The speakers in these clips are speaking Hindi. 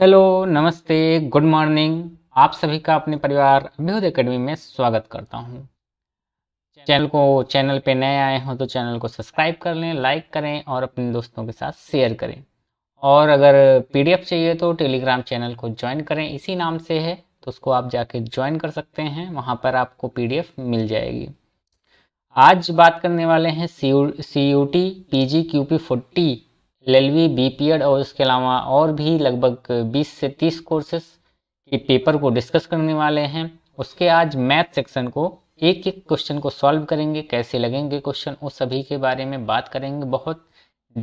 हेलो नमस्ते गुड मॉर्निंग आप सभी का अपने परिवार अभ्युदय अकेडमी में स्वागत करता हूं चैनल को चैनल पे नए आए हों तो चैनल को सब्सक्राइब कर लें लाइक करें और अपने दोस्तों के साथ शेयर करें और अगर पीडीएफ चाहिए तो टेलीग्राम चैनल को ज्वाइन करें इसी नाम से है तो उसको आप जाके ज्वाइन कर सकते हैं वहाँ पर आपको पी मिल जाएगी आज बात करने वाले हैं C U T P G Q P forty L B P Ed और इसके अलावा और भी लगभग 20 से 30 कोर्सेस के पेपर को डिस्कस करने वाले हैं उसके आज मैथ सेक्शन को एक एक क्वेश्चन को सॉल्व करेंगे कैसे लगेंगे क्वेश्चन उस सभी के बारे में बात करेंगे बहुत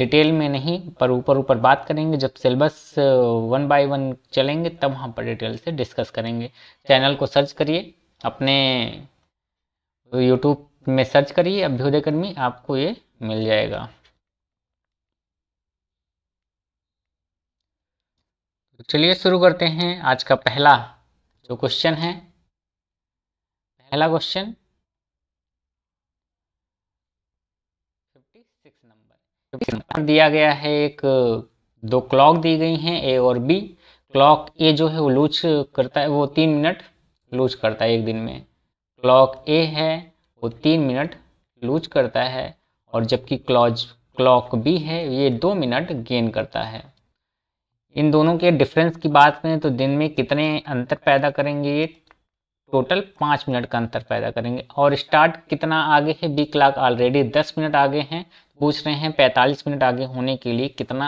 डिटेल में नहीं पर ऊपर ऊपर बात करेंगे जब सिलेबस वन बाय वन चलेंगे तब वहाँ पर डिटेल से डिस्कस करेंगे चैनल को सर्च करिए अपने यूट्यूब में सर्च करिए अभ्युदय आपको ये मिल जाएगा तो चलिए शुरू करते हैं आज का पहला जो क्वेश्चन है पहला क्वेश्चन नंबर दिया गया है एक दो क्लॉक दी गई हैं ए और बी क्लॉक ए जो है वो लूज करता है वो तीन मिनट लूज करता है एक दिन में क्लॉक ए है वो तीन मिनट लूज करता है और जबकि क्लॉज क्लॉक बी है ये दो मिनट गेन करता है इन दोनों के डिफरेंस की बात करें तो दिन में कितने अंतर पैदा करेंगे ये टोटल पाँच मिनट का अंतर पैदा करेंगे और स्टार्ट कितना आगे है बी क्लाक ऑलरेडी दस मिनट आगे हैं पूछ रहे हैं पैंतालीस मिनट आगे होने के लिए कितना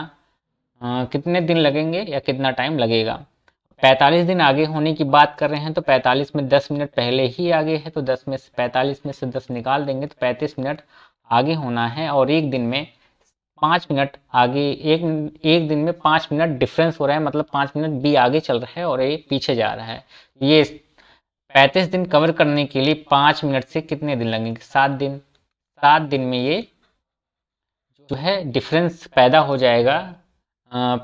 आ, कितने दिन लगेंगे या कितना टाइम लगेगा पैंतालीस दिन आगे होने की बात कर रहे हैं तो पैंतालीस में दस मिनट पहले ही आगे है तो दस में से पैंतालीस में से दस निकाल देंगे तो पैंतीस मिनट आगे होना है और एक दिन में पाँच मिनट आगे एक एक दिन में पाँच मिनट डिफरेंस हो रहा है मतलब पाँच मिनट बी आगे चल रहा है और ए पीछे जा रहा है ये पैंतीस दिन कवर करने के लिए पाँच मिनट से कितने दिन लगेंगे सात दिन सात दिन में ये जो है डिफरेंस पैदा हो जाएगा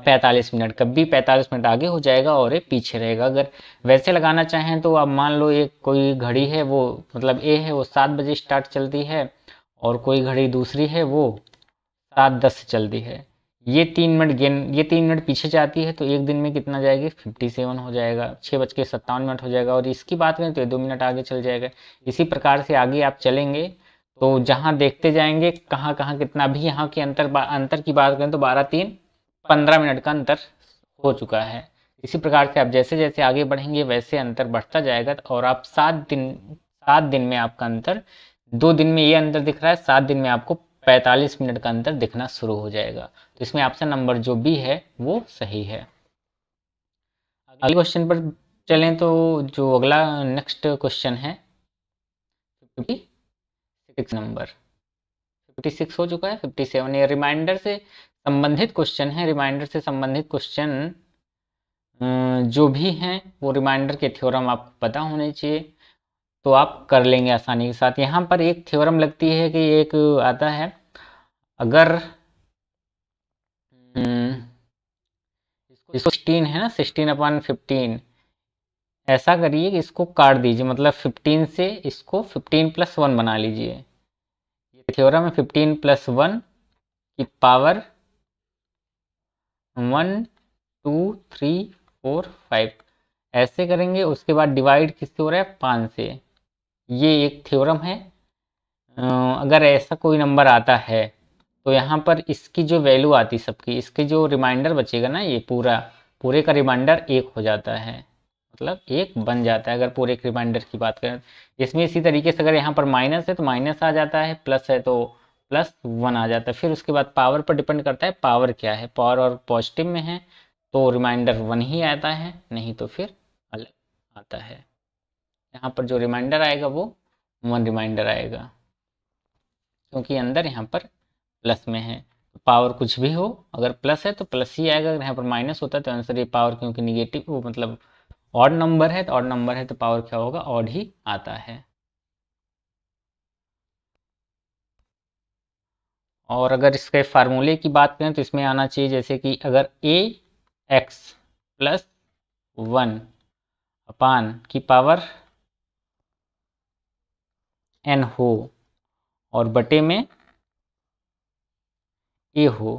पैंतालीस मिनट का बी पैंतालीस मिनट आगे हो जाएगा और ये पीछे रहेगा अगर वैसे लगाना चाहें तो आप मान लो एक कोई घड़ी है वो मतलब ए है वो सात बजे स्टार्ट चलती है और कोई घड़ी दूसरी है वो सात दस से चल रही है ये तीन मिनट गेन ये तीन मिनट पीछे जाती है तो एक दिन में कितना जाएगी फिफ्टी सेवन हो जाएगा छः बज के सत्तावन मिनट हो जाएगा और इसकी बात करें तो दो मिनट आगे चल जाएगा इसी प्रकार से आगे आप चलेंगे तो जहाँ देखते जाएंगे कहाँ कहाँ कितना भी यहाँ के अंतर अंतर की बात करें तो बारह तीन पंद्रह मिनट का अंतर हो चुका है इसी प्रकार से आप जैसे जैसे आगे बढ़ेंगे वैसे अंतर बढ़ता जाएगा और आप सात दिन सात दिन में आपका अंतर दो दिन में ये अंतर दिख रहा है सात दिन में आपको 45 मिनट का अंतर दिखना शुरू हो जाएगा तो इसमें ऑप्शन नंबर जो बी है वो सही है अगले क्वेश्चन पर चलें तो जो अगला नेक्स्ट क्वेश्चन है fifty six number fifty six हो चुका है फिफ्टी सेवन ये रिमाइंडर से संबंधित क्वेश्चन है रिमाइंडर से संबंधित क्वेश्चन अं, जो भी हैं वो रिमाइंडर के थ्योरम आपको पता होने चाहिए तो आप कर लेंगे आसानी के साथ यहाँ पर एक थ्योरम लगती है कि एक आता है अगर हम्म, इसको सिक्सटीन है ना सिक्सटीन अपॉन फिफ्टीन ऐसा करिए कि इसको काट दीजिए मतलब फिफ्टीन से इसको फिफ्टीन प्लस वन बना लीजिए ये थ्योरम है फिफ्टीन प्लस वन की power one two three four five ऐसे करेंगे उसके बाद डिवाइड किससे हो रहा है पाँच से ये एक थ्योरम है अगर ऐसा कोई नंबर आता है तो यहाँ पर इसकी जो वैल्यू आती सबकी इसके जो रिमाइंडर बचेगा ना ये पूरा पूरे का रिमाइंडर एक हो जाता है मतलब एक बन जाता है अगर पूरे के रिमाइंडर की बात करें इसमें इसी तरीके से अगर यहाँ पर माइनस है तो माइनस आ जाता है प्लस है तो प्लस वन आ जाता है फिर उसके बाद पावर पर डिपेंड करता है पावर क्या है पावर और पॉजिटिव में है तो रिमाइंडर वन ही आता है नहीं तो फिर अलग आता है यहाँ पर जो रिमाइंडर आएगा वो वन रिमाइंडर आएगा क्योंकि अंदर यहाँ पर प्लस में है पावर कुछ भी हो अगर प्लस है तो प्लस ही आएगा अगर यहाँ पर माइनस होता है तो आंसर ये पावर क्योंकि निगेटिव वो मतलब ऑड नंबर है तो ऑड नंबर है तो पावर क्या होगा ऑड ही आता है और अगर इसके फार्मूले की बात करें तो इसमें आना चाहिए जैसे कि अगर A X plus one upon की पावर एन हो और बटे में ए हो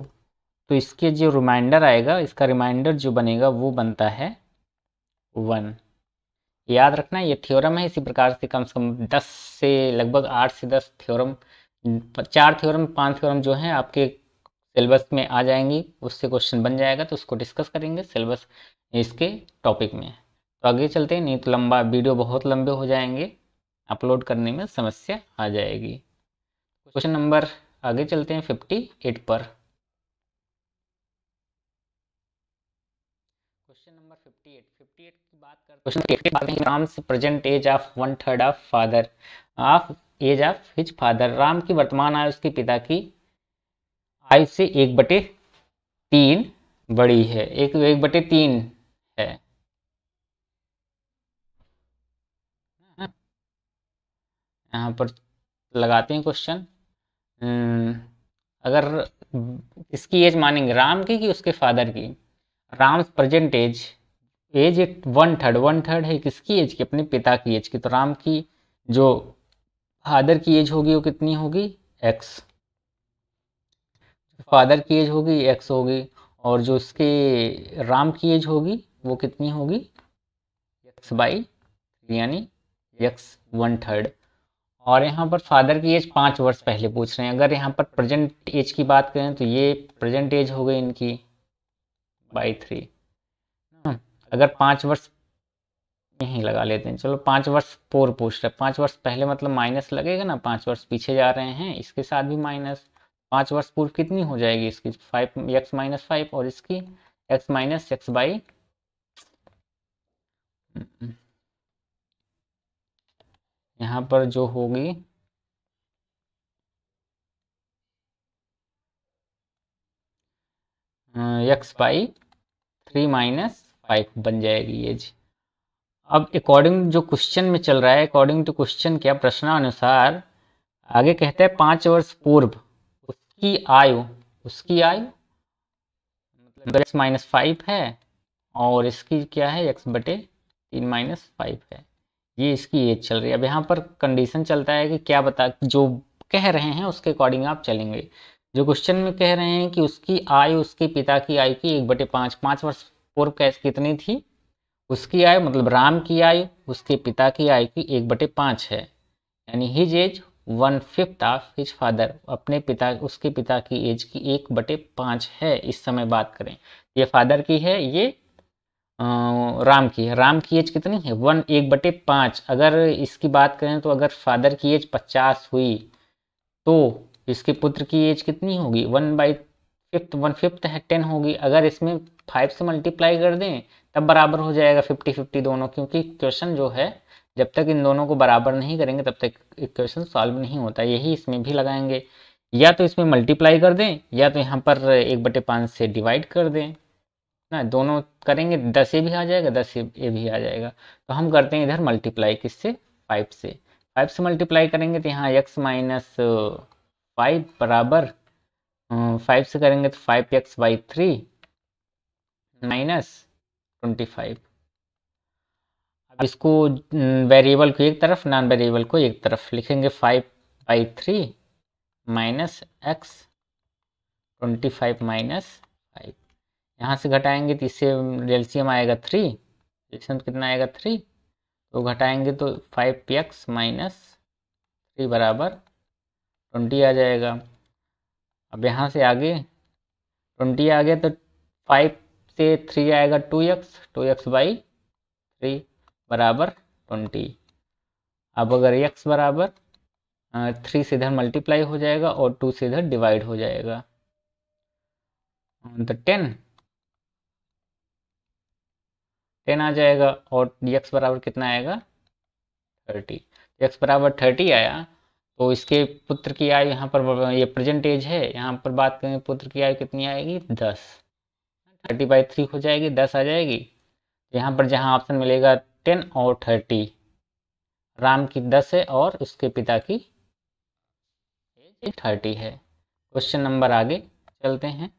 तो इसके जो रिमाइंडर आएगा इसका रिमाइंडर जो बनेगा वो बनता है वन याद रखना ये थ्योरम है इसी प्रकार से कम से कम दस से लगभग आठ से दस थ्योरम चार थ्योरम पांच थ्योरम जो हैं आपके सिलेबस में आ जाएंगी उससे क्वेश्चन बन जाएगा तो उसको डिस्कस करेंगे सिलेबस इसके टॉपिक में तो आगे चलते हैं नहीं तो लंबा वीडियो बहुत लंबे हो जाएंगे अपलोड करने में समस्या आ जाएगी क्वेश्चन नंबर आगे चलते हैं फिफ्टी एट पर question number fifty eight fifty eight की बात क्वेश्चन फिफ्टी बात Ram's present age of one third of father of age of his father Ram की वर्तमान आयु उसके पिता की आयु से एक बटे तीन बड़ी है एक एक बटे तीन है यहाँ पर लगाते हैं क्वेश्चन हम्म, अगर इसकी एज मानेंगे राम की कि उसके फादर की राम प्रेजेंट एज एज एक वन थर्ड वन थर्ड है किसकी एज की अपने पिता की एज की तो राम की जो फादर की एज होगी वो कितनी होगी एक्स फादर की एज होगी एक्स होगी और जो उसके राम की एज होगी वो कितनी होगी एक्स बाई यानी एक्स वन थर्ड और यहाँ पर फादर की एज पाँच वर्ष पहले पूछ रहे हैं अगर यहाँ पर प्रेजेंट एज की बात करें तो ये प्रेजेंट एज हो गई इनकी बाई थ्री हम्म, अगर पाँच वर्ष यहीं लगा लेते हैं चलो पाँच वर्ष फोर पूछ रहे पाँच वर्ष पहले मतलब माइनस लगेगा ना पाँच वर्ष पीछे जा रहे हैं इसके साथ भी माइनस पाँच वर्ष पूर्व कितनी हो जाएगी इसकी फाइव एक्स माइनस फाइव और इसकी एक्स माइनस एक्स बाई यहाँ पर जो होगी X um, by three minus five बन जाएगी ये जी अब अकॉर्डिंग जो क्वेश्चन में चल रहा है अकॉर्डिंग टू क्वेश्चन क्या प्रश्नानुसार आगे कहते हैं पाँच वर्ष पूर्व उसकी आयु उसकी आयु मतलब एक्स माइनस फाइव है और इसकी क्या है एक्स बटे तीन माइनस फाइव है ये इसकी एज चल रही है अब यहाँ पर कंडीशन चलता है कि क्या बता जो कह रहे हैं उसके अकॉर्डिंग आप चलेंगे जो क्वेश्चन में कह रहे हैं कि उसकी आय उसके पिता की आय की एक बटे पाँच पाँच वर्ष पूर्व कैस कितनी थी उसकी आय मतलब राम की आय उसके पिता की आय की एक बटे पाँच है यानी his age one fifth of his father अपने पिता उसके पिता की एज की एक बटे पाँच है इस समय बात करें ये फादर की है ये राम की है राम की एज कितनी है वन एक बटे पाँच अगर इसकी बात करें तो अगर फादर की एज पचास हुई तो इसके पुत्र की एज कितनी होगी one by fifth one fifth है टेन होगी अगर इसमें फाइव से मल्टीप्लाई कर दें तब बराबर हो जाएगा फिफ्टी फिफ्टी दोनों क्योंकि क्वेश्चन जो है जब तक इन दोनों को बराबर नहीं करेंगे तब तक क्वेश्चन सॉल्व नहीं होता यही इसमें भी लगाएंगे या तो इसमें मल्टीप्लाई कर दें या तो यहाँ पर एक बटे पाँच से डिवाइड कर दें ना दोनों करेंगे दस ए भी आ जाएगा दस ए भी आ जाएगा तो हम करते हैं इधर मल्टीप्लाई किससे फाइव से फाइव से मल्टीप्लाई करेंगे तो यहाँ एक्स माइनस फाइव बराबर फाइव से करेंगे तो five X by three minus twenty five अब इसको वेरिएबल को एक तरफ नॉन वेरिएबल को एक तरफ लिखेंगे five by three minus X twenty five minus यहाँ से घटाएंगे तो इससे एल्सियम आएगा थ्री एल्सियम कितना आएगा थ्री तो घटाएंगे तो five P X minus three बराबर ट्वेंटी आ जाएगा अब यहाँ से आगे ट्वेंटी आ गया तो फाइव से थ्री आएगा two X two X by three बराबर ट्वेंटी अब अगर एक्स बराबर थ्री से इधर मल्टीप्लाई हो जाएगा और टू से इधर डिवाइड हो जाएगा तो टेन टेन आ जाएगा और डी एक्स बराबर कितना आएगा थर्टी एक्स बराबर थर्टी आया तो इसके पुत्र की आयु यहाँ पर ये प्रेजेंट एज है यहाँ पर बात करें पुत्र की आयु कितनी आएगी दस थर्टी बाई थ्री हो जाएगी दस आ जाएगी तो यहाँ पर जहाँ ऑप्शन मिलेगा टेन और थर्टी राम की दस है और उसके पिता की एज थर्टी है क्वेश्चन नंबर आगे चलते हैं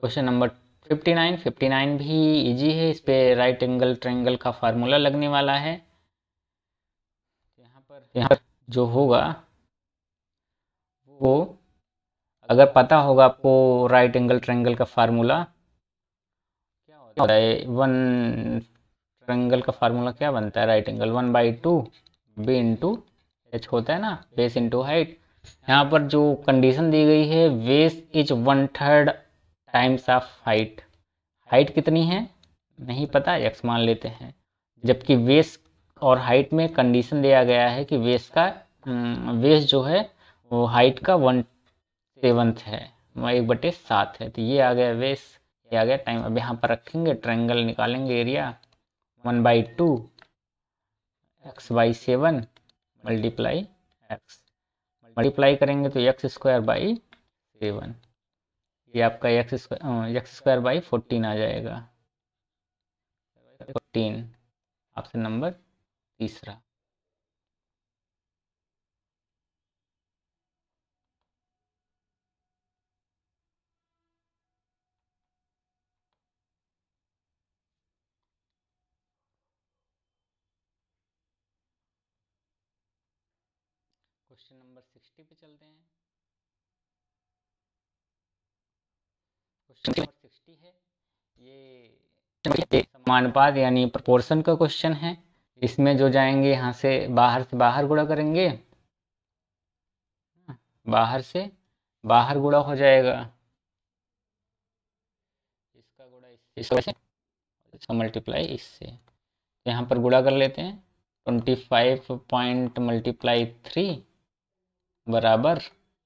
क्वेश्चन नंबर 59 59 भी इजी है इस पे राइट एंगल ट्रेंगल का फार्मूला लगने वाला है यहाँ पर यहाँ जो होगा वो अगर पता होगा आपको राइट एंगल ट्रेंगल का फार्मूला क्या होता है वन ट्रेंगल का फार्मूला क्या बनता है right angle one by two B into H होता है ना बेस इंटू हाइट यहाँ पर जो कंडीशन दी गई है base is one third times of height height कितनी है नहीं पता एक्स मान लेते हैं जबकि वेस और हाइट में कंडीशन दिया गया है कि वेस का वेस हम्म, जो है वो हाइट का वन सेवंथ है एक बटे सात है तो ये आ गया वेस ये आ गया टाइम अब यहाँ पर रखेंगे ट्रायंगल निकालेंगे area one by two X by seven multiply X multiply करेंगे तो एक्स स्क्वायर बाई सेवन ये आपका X X square by fourteen आ जाएगा फोर्टीन ऑप्शन नंबर तीसरा समानुपात यानी प्रपोर्सन का क्वेश्चन है इसमें जो जाएंगे यहाँ से बाहर से बाहर गुड़ा करेंगे बाहर से बाहर गुड़ा हो जाएगा इसका गुड़ा इससे इसका मल्टीप्लाई इससे यहाँ पर गुड़ा कर लेते हैं twenty five point multiply three बराबर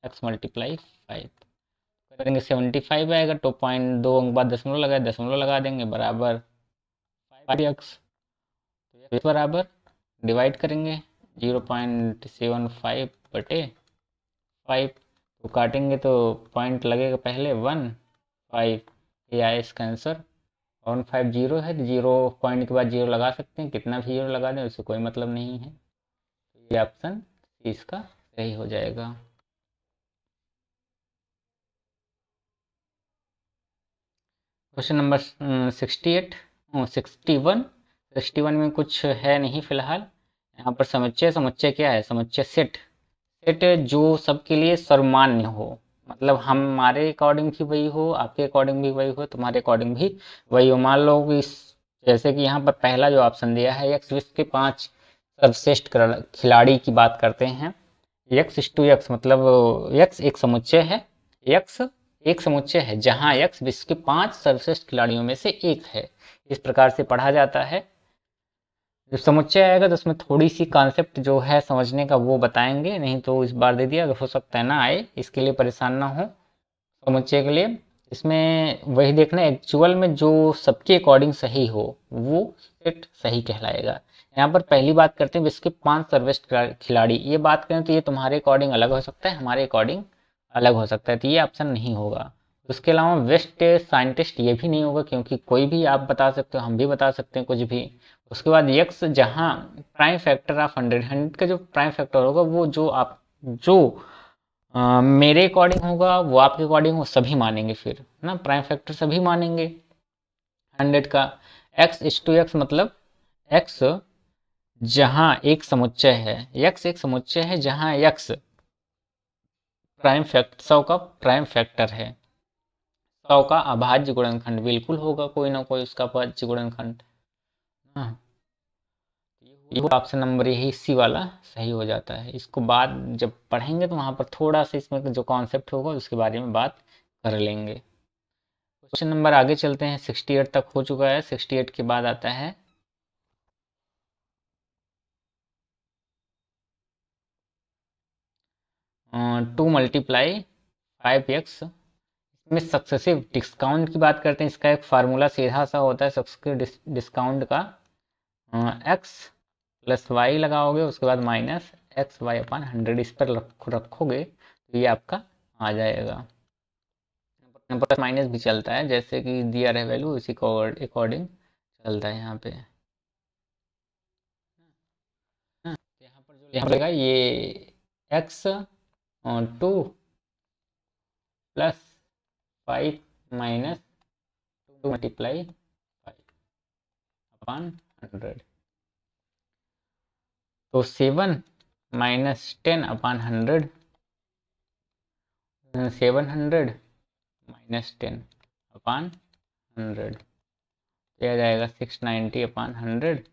एक्स मल्टीप्लाई फाइव करेंगे सेवेंटी फाइव आएगा तो पॉइंट दो अंक बाद दशमलव लगाए दशमलव लगा देंगे बराबर फाइव एक्स तो बराबर डिवाइड करेंगे जीरो पॉइंट सेवन फाइव बटे फाइव तो काटेंगे तो पॉइंट लगेगा पहले वन फाइव ये आया इसका आंसर वन फाइव जीरो है तो जीरो पॉइंट के बाद जीरो लगा सकते हैं कितना भी जीरो लगा दें उससे कोई मतलब नहीं है तो ये ऑप्शन इसका सही हो जाएगा question number um, sixty eight um, sixty one sixty one में कुछ है नहीं फिलहाल यहाँ पर समुच्चय समुच्चय क्या है समुच्चय सेट सेट जो सबके लिए सर्वमान्य हो मतलब हमारे अकॉर्डिंग भी वही हो आपके अकॉर्डिंग भी वही हो तुम्हारे अकॉर्डिंग भी वही हो मान लो कि जैसे कि यहाँ पर पहला जो ऑप्शन दिया है यक्स विश्व के पाँच सर्वश्रेष्ठ खिलाड़ी की बात करते हैं यक्स टू यक्स मतलब यक्स एक समुच्चय है यक्स एक समुच्चय है जहां यक्ष विश्व के पांच सर्वश्रेष्ठ खिलाड़ियों में से एक है इस प्रकार से पढ़ा जाता है जब समुच्चय आएगा तो उसमें थोड़ी सी कॉन्सेप्ट जो है समझने का वो बताएंगे नहीं तो इस बार दे दिया अगर हो सकता है ना आए इसके लिए परेशान ना हो समुच्चय के लिए इसमें वही देखना एक्चुअल में जो सबके अकॉर्डिंग सही हो वो सेट सही कहलाएगा यहाँ पर पहली बात करते हैं विश्व के पांच सर्वश्रेष्ठ खिलाड़ी ये बात करें तो ये तुम्हारे अकॉर्डिंग अलग हो सकता है हमारे अकॉर्डिंग अलग हो सकता है तो ये ऑप्शन नहीं होगा उसके अलावा वेस्ट साइंटिस्ट ये भी नहीं होगा क्योंकि कोई भी आप बता सकते हो हम भी बता सकते हैं कुछ भी उसके बाद यक्स जहाँ prime factor of hundred hundred का जो प्राइम फैक्टर होगा वो जो आप जो आ, मेरे अकॉर्डिंग होगा वो आपके अकॉर्डिंग हो सभी मानेंगे फिर ना प्राइम फैक्टर सभी मानेंगे हंड्रेड का एक्स इज टू एक्स मतलब एक्स जहाँ एक समुच्चय है यक्स एक समुच्चय है जहाँ यक्स प्राइम फैक्ट सौ का प्राइम फैक्टर है सौ का अभाज्य गुणनखंड बिल्कुल होगा कोई ना कोई उसका अभाज्य गुणनखंड ऑप्शन हाँ। नंबर यही इसी वाला सही हो जाता है इसको बाद जब पढ़ेंगे तो वहां पर थोड़ा सा इसमें जो कॉन्सेप्ट होगा उसके बारे में बात कर लेंगे क्वेश्चन नंबर आगे चलते हैं सिक्सटी एट तक हो चुका है सिक्सटी एट के बाद आता है टू मल्टीप्लाई फाइव एक्स इसमें सक्सेसिव डिस्काउंट की बात करते हैं इसका एक फार्मूला सीधा सा होता है सक्सेसिव डिस्काउंट का एक्स प्लस वाई लगाओगे उसके बाद minus X Y upon hundred इस पर रखोगे तो ये आपका आ जाएगा प्लस माइनस भी चलता है जैसे कि दिया रहे वैल्यू को अकॉर्डिंग चलता है यहाँ पे यहाँ पर जो यहाँ पर ये X two plus five minus two multiply five upon hundred तो seven minus ten upon hundred seven hundred minus ten upon hundred तो यह जाएगा six ninety upon hundred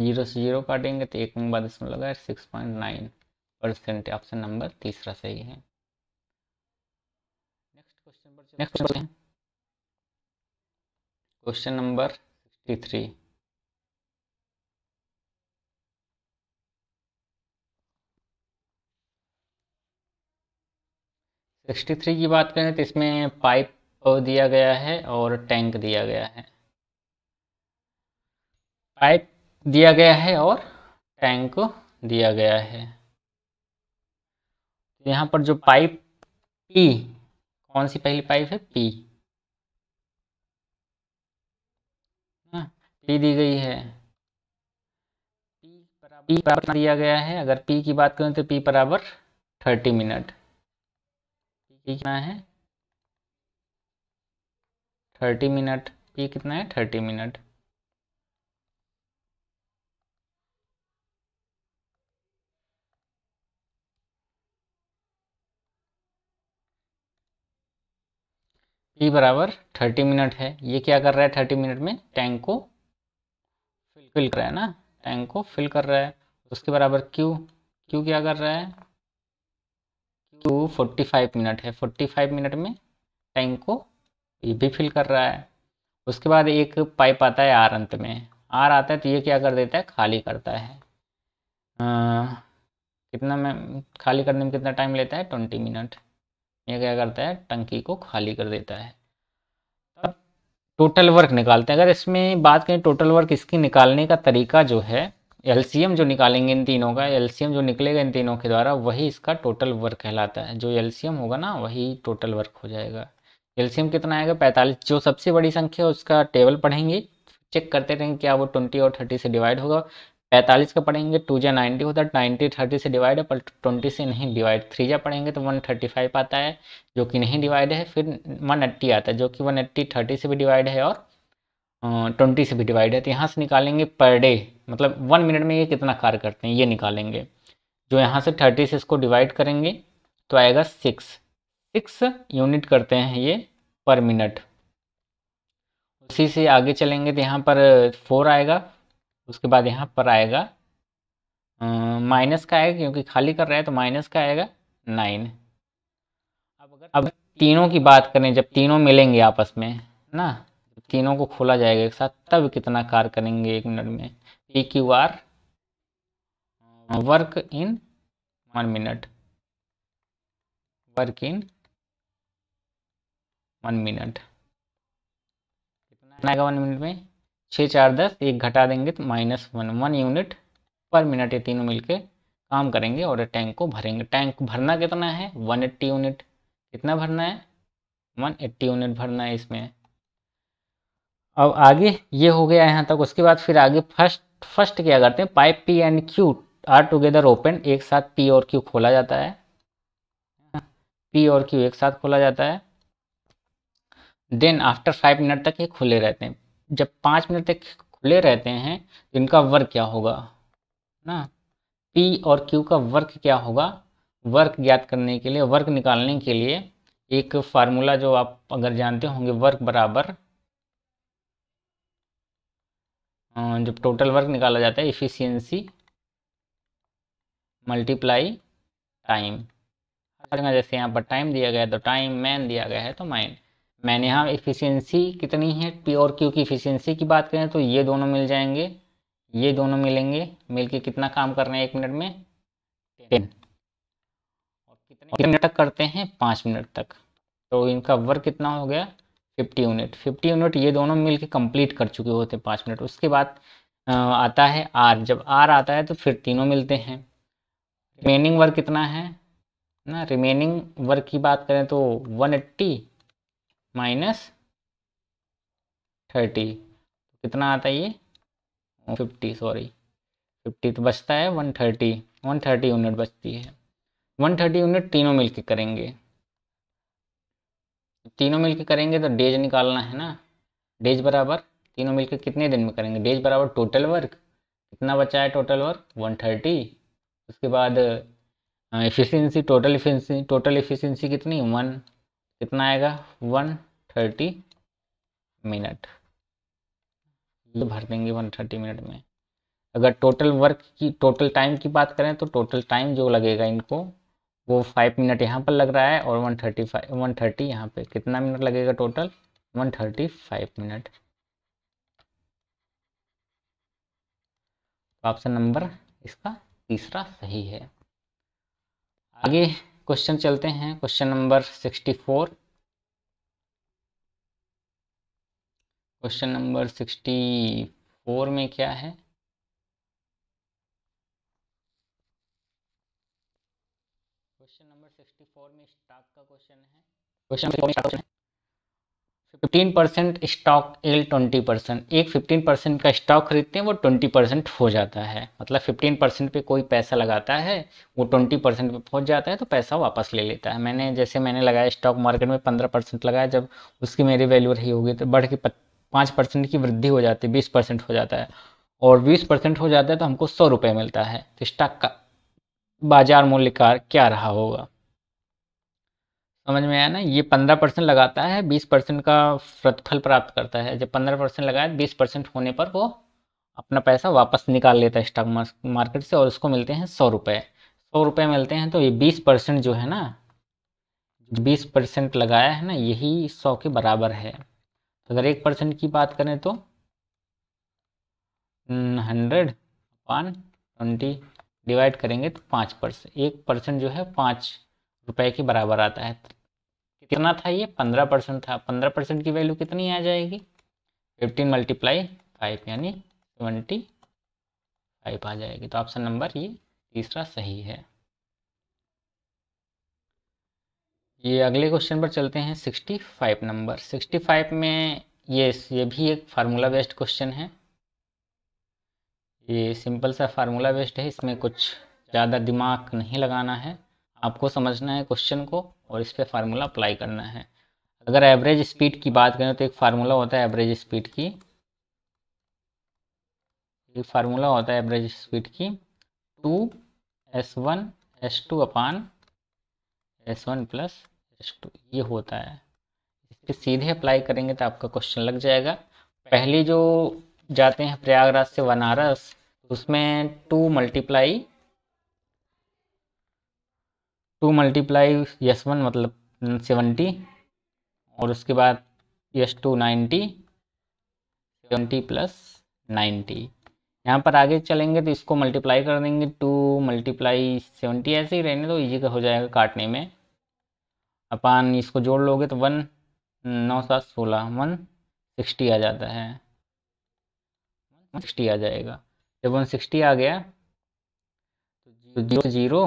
zero से जीरो काटेंगे तो एक में बाद इसमें लगा six point nine percent option number तीसरा सही है नेक्स्ट क्वेश्चन पर next question question number sixty three sixty three की बात करें तो इसमें पाइप दिया गया है और टैंक दिया गया है पाइप दिया गया है और टैंक दिया गया है तो यहाँ पर जो पाइप पी कौन सी पहली पाइप है पी पी हाँ, दी गई है पी बराबर दिया गया है अगर पी की बात करें तो पी बराबर थर्टी मिनट पी कितना है थर्टी मिनट पी कितना है थर्टी मिनट टी बराबर थर्टी मिनट है ये क्या कर रहा है थर्टी मिनट में टैंक को फिल फिल कर रहा है ना टैंक को फिल कर रहा है उसके बराबर क्यू क्यू क्या कर रहा है क्यू फोर्टी फाइव मिनट है फोर्टी फाइव मिनट में टैंक को ये भी फिल कर रहा है उसके बाद एक पाइप आता है आर अंत में आर आता है तो ये क्या कर देता है खाली करता है आ, कितना में खाली करने में कितना टाइम लेता है ट्वेंटी मिनट ये क्या करता है टंकी को खाली कर देता है तब टोटल वर्क निकालते हैं अगर इसमें बात करें टोटल वर्क इसकी निकालने का तरीका जो है एलसीएम जो निकालेंगे इन तीनों का एलसीएम जो निकलेगा इन तीनों के द्वारा वही इसका टोटल वर्क कहलाता है जो एलसीएम होगा ना वही टोटल वर्क हो जाएगा एलसीएम कितना आएगा पैंतालीस जो सबसे बड़ी संख्या है उसका टेबल पढ़ेंगे चेक करते रहेंगे क्या वो ट्वेंटी और थर्टी से डिवाइड होगा पैंतालीस का पढ़ेंगे टू जे नाइन्टी होता है नाइन्टी थर्टी से डिवाइड है पर ट्वेंटी से नहीं डिवाइड थ्री जा पढ़ेंगे तो वन थर्टी फाइव आता है जो कि नहीं डिवाइड है फिर वन एट्टी आता है जो कि वन एट्टी थर्टी से भी डिवाइड है और ट्वेंटी से भी डिवाइड है तो यहाँ से निकालेंगे पर डे मतलब वन मिनट में ये कितना कार्य करते हैं ये निकालेंगे जो यहाँ से थर्टी से इसको डिवाइड करेंगे तो आएगा सिक्स सिक्स यूनिट करते हैं ये पर मिनट उसी से आगे चलेंगे तो यहाँ पर फोर आएगा उसके बाद यहाँ पर आएगा माइनस का आएगा क्योंकि खाली कर रहा है तो माइनस का आएगा नाइन अब अगर अब तीनों की बात करें जब तीनों मिलेंगे आपस में ना तीनों को खोला जाएगा एक साथ तब कितना कार्य करेंगे एक मिनट में P Q R work in one minute work in one minute कितना आएगा वन मिनट में छः चार दस एक घटा देंगे तो minus one one unit per minute ये तीनों मिलके काम करेंगे और टैंक को भरेंगे टैंक भरना कितना है वन एट्टी यूनिट कितना भरना है वन एट्टी यूनिट भरना है इसमें अब आगे ये हो गया यहाँ तक उसके बाद फिर आगे फर्स्ट फर्स्ट क्या करते हैं pipe P and Q R together open एक साथ पी और क्यू खोला जाता है पी और क्यू एक साथ खोला जाता है देन आफ्टर फाइव मिनट तक ये खुले रहते हैं जब पाँच मिनट तक खुले रहते हैं तो इनका वर्क क्या होगा ना पी और क्यू का वर्क क्या होगा वर्क ज्ञात करने के लिए वर्क निकालने के लिए एक फार्मूला जो आप अगर जानते होंगे वर्क बराबर जब टोटल वर्क निकाला जाता है इफ़िशियंसी मल्टीप्लाई टाइम जैसे यहाँ पर टाइम दिया गया है तो टाइम मैन दिया गया है तो माइन मैंने यहाँ इफ़िशियंसी कितनी है पी और क्यू की इफ़िशियंसी की बात करें तो ये दोनों मिल जाएंगे ये दोनों मिलेंगे मिल के कितना काम कर रहे हैं एक मिनट में टेन और कितने कितने मिनट तक करते हैं पाँच मिनट तक तो इनका वर्क कितना हो गया फिफ्टी यूनिट फिफ्टी यूनिट ये दोनों मिल के कम्प्लीट कर चुके होते हैं पाँच मिनट उसके बाद आता है आर जब आर आता है तो फिर तीनों मिलते हैं रिमेनिंग वर्क कितना है ना रिमेनिंग वर्क की बात करें तो वन एट्टी माइनस थर्टी कितना आता है ये फिफ्टी सॉरी फिफ्टी तो बचता है one thirty one thirty unit बचती है वन थर्टी यूनिट तीनों मिलके करेंगे तीनों मिलके करेंगे तो डेज निकालना है ना डेज बराबर तीनों मिलके कितने दिन में करेंगे डेज बराबर टोटल वर्क कितना बचा है टोटल वर्क वन थर्टी उसके बाद efficiency total efficiency total efficiency कितनी वन कितना आएगा वन थर्टी मिनट भर देंगे वन थर्टी मिनट में अगर टोटल वर्क की टोटल टाइम की बात करें तो टोटल टाइम जो लगेगा इनको वो फाइव मिनट यहाँ पर लग रहा है और one thirty five one thirty यहाँ पर कितना मिनट लगेगा total one thirty five minute option number इसका तीसरा सही है आगे क्वेश्चन चलते हैं question number sixty four question number sixty four में क्या है क्वेश्चन नंबर सिक्सटी फोर में स्टॉक का क्वेश्चन है question fifteen percent stock L twenty percent एक फिफ्टीन परसेंट का स्टॉक खरीदते हैं वो ट्वेंटी परसेंट हो जाता है मतलब फिफ्टीन परसेंट पे कोई पैसा लगाता है वो ट्वेंटी परसेंट पे पहुंच जाता है तो पैसा वापस ले लेता है मैंने जैसे मैंने लगाया स्टॉक मार्केट में पंद्रह परसेंट लगाया जब उसकी मेरी वैल्यू रही होगी तो बढ़ के पाँच परसेंट की वृद्धि हो जाती है बीस परसेंट हो जाता है और बीस परसेंट हो जाता है तो हमको सौ रुपये मिलता है तो स्टॉक का बाजार मूल्य क्या रहा होगा समझ में आया ना ये पंद्रह परसेंट लगाता है बीस परसेंट का प्रतिफल प्राप्त करता है जब पंद्रह परसेंट लगाए बीस परसेंट होने पर वो अपना पैसा वापस निकाल लेता है स्टॉक मार्केट से और उसको मिलते हैं सौ रुपये सौ रुपये मिलते हैं तो ये बीस परसेंट जो है ना बीस परसेंट लगाया है ना यही सौ के बराबर है तो अगर एक परसेंट की बात करें तो हंड्रेड वन ट्वेंटी डिवाइड करेंगे तो पाँच परसेंट एक परसेंट जो है पाँच रुपए के बराबर आता है कितना था ये पंद्रह परसेंट था पंद्रह परसेंट की वैल्यू कितनी आ जाएगी फिफ्टीन मल्टीप्लाई फाइव यानी ट्वेंटी फाइव आ जाएगी तो ऑप्शन नंबर ये तीसरा सही है ये अगले क्वेश्चन पर चलते हैं sixty five number sixty five में ये ये भी एक फार्मूला बेस्ड क्वेश्चन है ये सिंपल सा फार्मूला बेस्ड है इसमें कुछ ज़्यादा दिमाग नहीं लगाना है आपको समझना है क्वेश्चन को और इस पर फार्मूला अप्लाई करना है अगर एवरेज स्पीड की बात करें तो एक फार्मूला होता है एवरेज स्पीड की एक फार्मूला होता है एवरेज स्पीड की two S one S two upon S one plus S two ये होता है इस पर सीधे अप्लाई करेंगे तो आपका क्वेश्चन लग जाएगा पहले जो जाते हैं प्रयागराज से बनारस उसमें two multiply two multiply S one मतलब सेवेंटी और उसके बाद S two ninety seventy plus ninety यहाँ पर आगे चलेंगे तो इसको मल्टीप्लाई कर देंगे टू मल्टीप्लाई सेवेंटी ऐसे ही रहने तो ईजी का हो जाएगा काटने में अपन इसको जोड़ लोगे तो वन नौ सात सोलह वन सिक्सटी आ जाता है सिक्सटी आ जाएगा जब वन सिक्सटी आ गया तो जीरो जीरो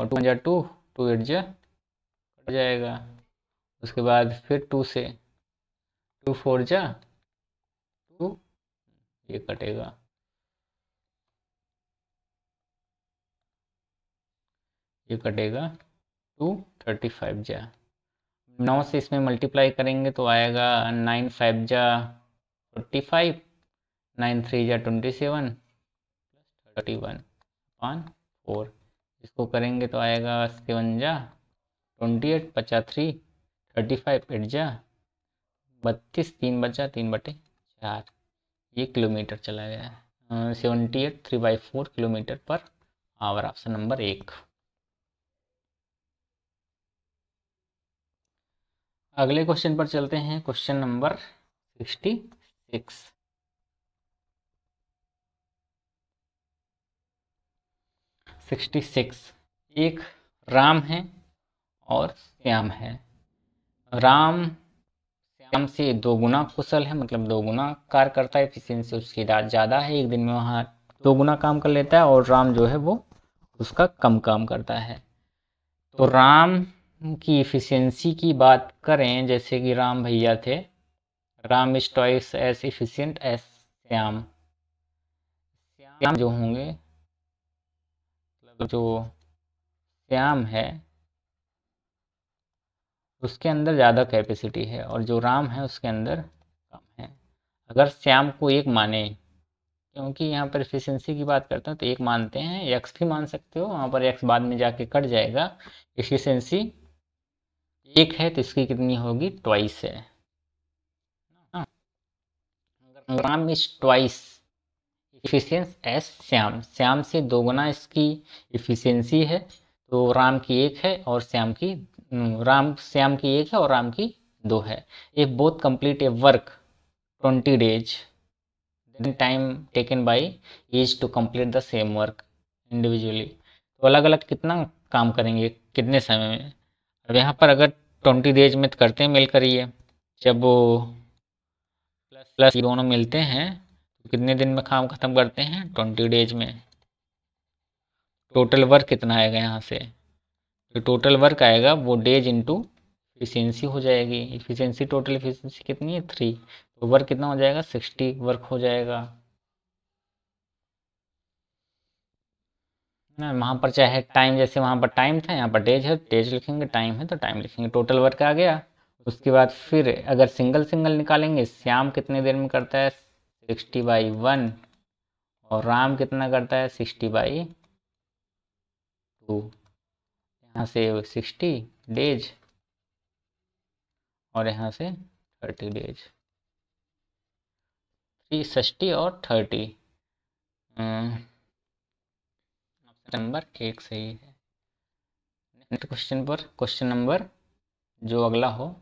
और टू जा टू टू एट जा कट जाएगा उसके बाद फिर टू से टू फोर जा टू ये कटेगा ये कटेगा टू थर्टी फाइव जा नौ से इसमें मल्टीप्लाई करेंगे तो आएगा नाइन फाइव जा फोर्टी फाइव नाइन थ्री जा twenty seven plus thirty one one four इसको करेंगे तो आएगा सिवंजा ट्वेंटी एट पचा थ्री थर्टी फाइव एट जा बत्तीस तीन बचा तीन बटे चार ये किलोमीटर चला गया है seventy eight three by four kilometre per hour option number एक अगले क्वेश्चन पर चलते हैं question number sixty six sixty six एक राम है और श्याम है राम श्याम से दो गुना कुशल है मतलब दो गुना कार्य करता है एफिशिएंसी उसकी ज़्यादा है एक दिन में वहाँ दो गुना काम कर लेता है और राम जो है वो उसका कम काम करता है तो राम की इफ़िशियंसी की बात करें जैसे कि राम भैया थे Ram is twice as efficient as Shyam Shyam जो होंगे मतलब जो श्याम है उसके अंदर ज़्यादा कैपेसिटी है और जो राम है उसके अंदर कम है अगर श्याम को एक माने क्योंकि यहाँ पर एफिशिएंसी की बात करते हैं तो एक मानते हैं एक्स भी मान सकते हो वहाँ पर एक्स बाद में जाके कट जाएगा एफिशिएंसी एक है तो इसकी कितनी होगी ट्वाइस है हाँ। Ram is twice efficient as Shyam Shyam से दोगुना इसकी इफिशियंसी है तो राम की एक है और श्याम की हम्म, राम श्याम की एक है और राम की दो है if both complete a work twenty days then time taken by each to complete the same work individually तो अलग अलग कितना काम करेंगे कितने समय में अब यहाँ पर अगर ट्वेंटी डेज में करते हैं मिल करिए जब वो प्लस प्लस दोनों मिलते हैं कितने दिन में काम ख़त्म करते हैं ट्वेंटी डेज में टोटल वर्क कितना आएगा यहाँ से जो टोटल वर्क आएगा वो डेज इंटू इफिशियंसी हो जाएगी इफिशियंसी टोटल इफिशियंसी कितनी है थ्री तो वर्क कितना हो जाएगा सिक्सटी वर्क हो जाएगा ना वहाँ पर चाहे टाइम जैसे वहाँ पर टाइम था यहाँ पर डेज है डेज लिखेंगे टाइम है तो टाइम लिखेंगे टोटल वर्क आ गया उसके बाद फिर अगर सिंगल सिंगल निकालेंगे श्याम कितने देर में करता है सिक्सटी बाई वन और राम कितना करता है सिक्सटी बाई टू यहाँ से सिक्सटी डेज और यहाँ से थर्टी डेज थ्री सिक्सटी और थर्टी नंबर हम्म, एक सही है नेक्स्ट क्वेश्चन पर क्वेश्चन नंबर जो अगला हो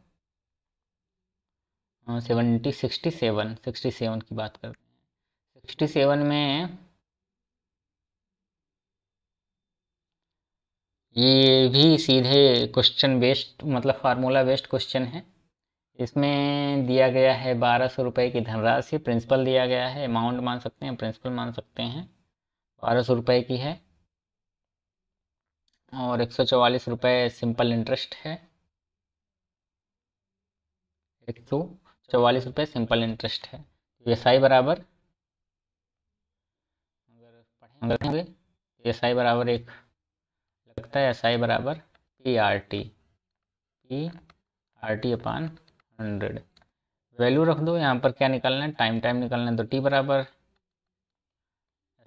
हाँ, seventy sixty seven sixty seven की बात करते हैं सिक्सटी सेवन में ये भी सीधे क्वेश्चन बेस्ड मतलब फार्मूला बेस्ड क्वेश्चन है इसमें दिया गया है बारह सौ रुपये की धनराशि प्रिंसिपल दिया गया है अमाउंट मान सकते हैं प्रिंसिपल मान सकते हैं बारह सौ रुपये की है और एक सौ चवालीस रुपये सिंपल इंटरेस्ट है एक सौ चौवालीस रुपये सिंपल इंटरेस्ट है एस तो आई बराबर अगर पढ़ेंगे एस तो आई बराबर एक लगता है एस आई बराबर P R T P R T upon hundred value रख दो यहाँ पर क्या निकालना है टाइम टाइम निकालना है तो टी बराबर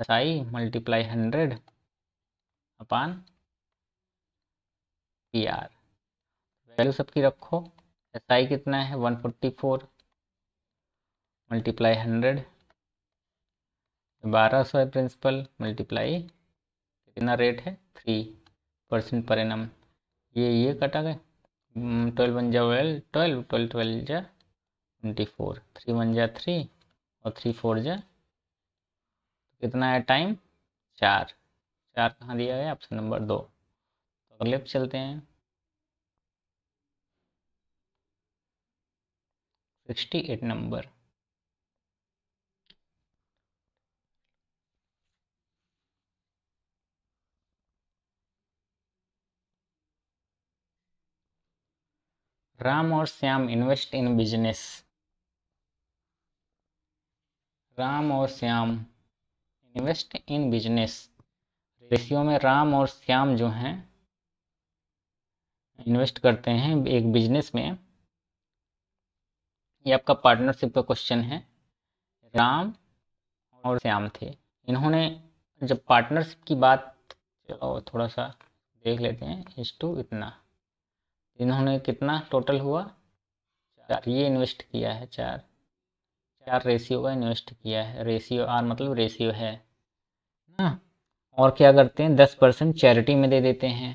S I multiply hundred upon P R value सबकी रखो एस आई कितना है one forty four multiply hundred बारह सौ है प्रिंसिपल मल्टीप्लाई कितना रेट है थ्री परसेंट पर एनम ये ये कटा गए ट्वेल्व वन जा ट्वेल्व ट्वेल्व ट्वेल्व जा ट्वेंटी फोर थ्री वन जा थ्री और थ्री फोर जा कितना है टाइम चार चार कहाँ दिया गया ऑप्शन नंबर दो तो अगले पे चलते हैं सिक्सटी एट नंबर राम और Shyam invest in business Ram और Shyam invest in business ratio में राम और श्याम जो हैं इन्वेस्ट करते हैं एक बिजनेस में ये आपका पार्टनरशिप का क्वेश्चन है राम और श्याम थे इन्होंने जब पार्टनरशिप की बात थोड़ा सा देख लेते हैं इस टू इतना इन्होंने कितना टोटल हुआ चार ये इन्वेस्ट किया है चार चार रेशियो का इन्वेस्ट किया है रेशियो आर मतलब रेशियो है ना और क्या करते हैं दस परसेंट चैरिटी में दे देते हैं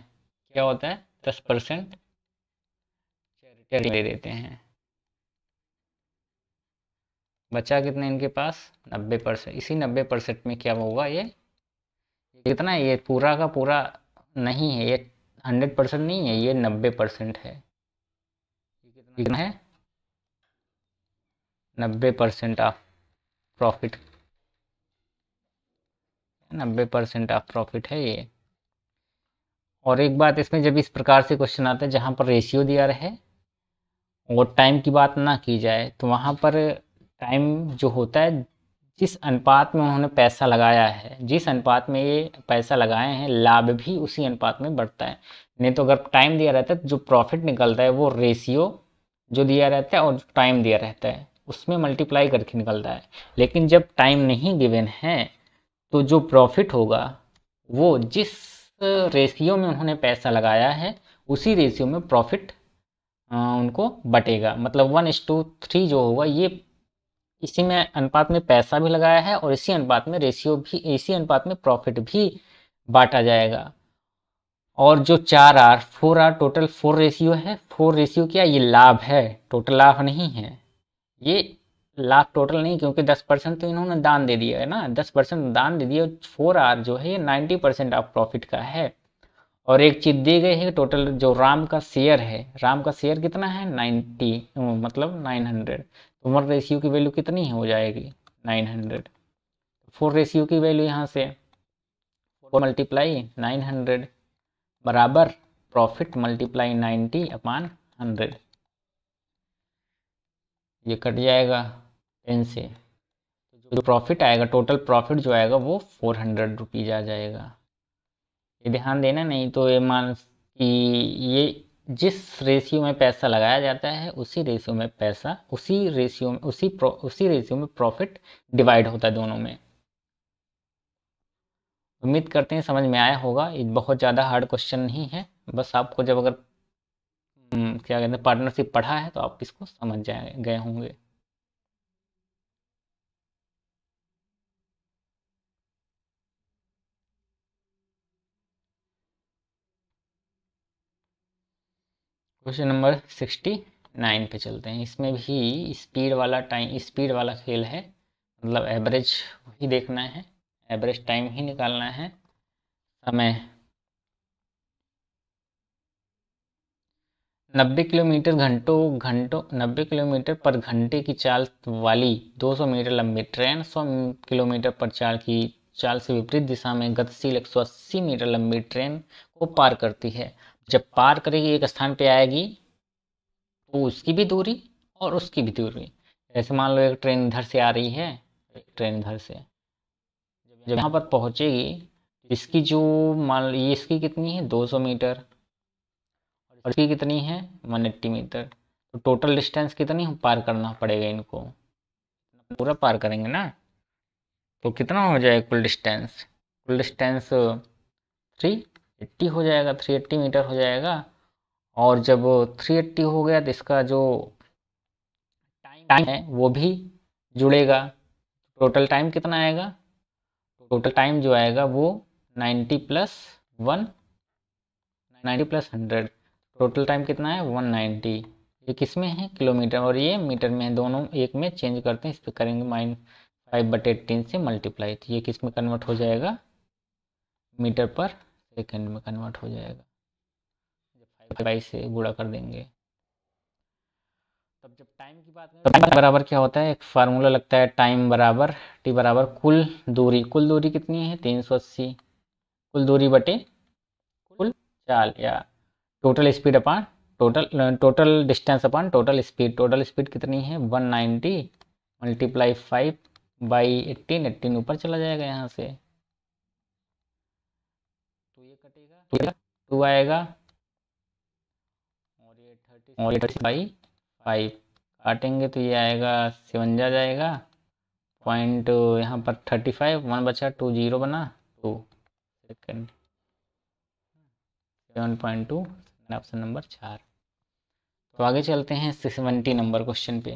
क्या होता है दस परसेंट चैरिटी दे देते हैं बचा कितना इनके पास नब्बे परसेंट इसी नब्बे परसेंट में क्या होगा ये कितना ये पूरा का पूरा नहीं है ये हंड्रेड परसेंट नहीं है ये नब्बे परसेंट है कितना है नब्बे परसेंट ऑफ प्रॉफिट नब्बे परसेंट ऑफ प्रॉफिट है ये और एक बात इसमें जब इस प्रकार से क्वेश्चन आता है जहाँ पर रेशियो दिया रहे और टाइम की बात ना की जाए तो वहाँ पर टाइम जो होता है जिस अनुपात में उन्होंने पैसा लगाया है जिस अनुपात में ये पैसा लगाए हैं लाभ भी उसी अनुपात में बढ़ता है नहीं तो अगर टाइम दिया रहता है तो जो प्रॉफिट निकलता है वो रेशियो जो दिया रहता है और टाइम दिया रहता है उसमें मल्टीप्लाई करके निकलता है लेकिन जब टाइम नहीं गिवेन है तो जो प्रॉफिट होगा वो जिस रेशियो में उन्होंने पैसा लगाया है उसी रेशियो में प्रॉफिट उनको बटेगा मतलब वन इस टू थ्री जो होगा ये इसी में अनुपात में पैसा भी लगाया है और इसी अनुपात में रेशियो भी इसी अनुपात में प्रॉफिट भी बांटा जाएगा और जो चार R four R total four ratio है फोर रेशियो क्या ये लाभ है टोटल लाभ नहीं है ये लाभ टोटल नहीं क्योंकि दस परसेंट तो इन्होंने दान दे दिया है ना दस परसेंट दान दे दिया फोर आर जो है ये नाइन्टी परसेंट ऑफ प्रॉफिट का है और एक चीज दी गई है टोटल जो राम का शेयर है राम का शेयर कितना है नाइन्टी मतलब नाइन हंड्रेड तो वन रेशियो की वैल्यू कितनी हो जाएगी नाइन हंड्रेड फोर रेशियो की वैल्यू यहाँ से फोर मल्टीप्लाई नाइन हंड्रेड बराबर profit multiply ninety upon hundred ये कट जाएगा टेन से तो जो प्रॉफिट आएगा टोटल प्रॉफिट जो आएगा वो फोर हंड्रेड रुपीज़ आ जाएगा ये ध्यान देना नहीं तो ये मान कि ये जिस रेशियो में पैसा लगाया जाता है उसी रेशियो में पैसा उसी रेशियो में उसी उसी रेशियो में प्रॉफिट डिवाइड होता है दोनों में उम्मीद करते हैं समझ में आया होगा ये बहुत ज़्यादा हार्ड क्वेश्चन नहीं है बस आपको जब अगर हम्म, क्या कहते हैं पार्टनरशिप पढ़ा है तो आप इसको समझ जाए गए होंगे क्वेश्चन नंबर सिक्सटी नाइन पे चलते हैं इसमें भी स्पीड वाला टाइम स्पीड वाला खेल है मतलब एवरेज ही देखना है एवरेज टाइम ही निकालना है समय नब्बे किलोमीटर घंटों घंटों नब्बे किलोमीटर पर घंटे की चाल वाली 200 मीटर लंबी ट्रेन 100 किलोमीटर पर चाल की चाल से विपरीत दिशा में गतिशील 180 मीटर लंबी ट्रेन को पार करती है जब पार करेगी एक स्थान पे आएगी तो उसकी भी दूरी और उसकी भी दूरी जैसे मान लो एक ट्रेन इधर से आ रही है एक ट्रेन इधर से जब यहाँ पर पहुँचेगी इसकी जो मान लो इसकी कितनी है 200 मीटर और इसकी कितनी है एट्टी मीटर तो टोटल डिस्टेंस कितनी पार करना पड़ेगा इनको पूरा पार करेंगे ना तो कितना हो जाएगा कुल डिस्टेंस कुल डिस्टेंस थ्री एट्टी हो जाएगा थ्री एट्टी मीटर हो जाएगा और जब थ्री एट्टी हो गया तो इसका जो टाइम है वो भी जुड़ेगा टोटल टाइम कितना आएगा टोटल टाइम जो आएगा वो ninety plus one ninety plus hundred total time कितना है वन नाइन्टी ये किस में है किलोमीटर और ये मीटर में है दोनों एक में चेंज करते हैं इस पर करेंगे माइन फाइव बट एटीन से मल्टीप्लाई तो ये किस में कन्वर्ट हो जाएगा मीटर पर सेकेंड में कन्वर्ट हो जाएगा जब फाइव बाई से गुड़ा कर देंगे तब जब टाइम की बात तो टाइम बराबर क्या होता है एक फार्मूला लगता है टाइम बराबर टी बराबर कुल दूरी कुल दूरी कितनी है तीन सौ अस्सी कुल दूरी बटे कुल चाल या total speed upon total total distance upon total speed total speed कितनी है one ninety multiply five by eighteen eighteen ऊपर चला जाएगा यहाँ से टू आएगा और ये थर्टी और ये थर्टी बाई फाइव काटेंगे तो ये आएगा सिवंजा जाएगा पॉइंट यहाँ पर थर्टी फाइव वन बचा टू जीरो बना two second seven point two option number चार तो आगे चलते हैं सेवेंटी नंबर क्वेश्चन पे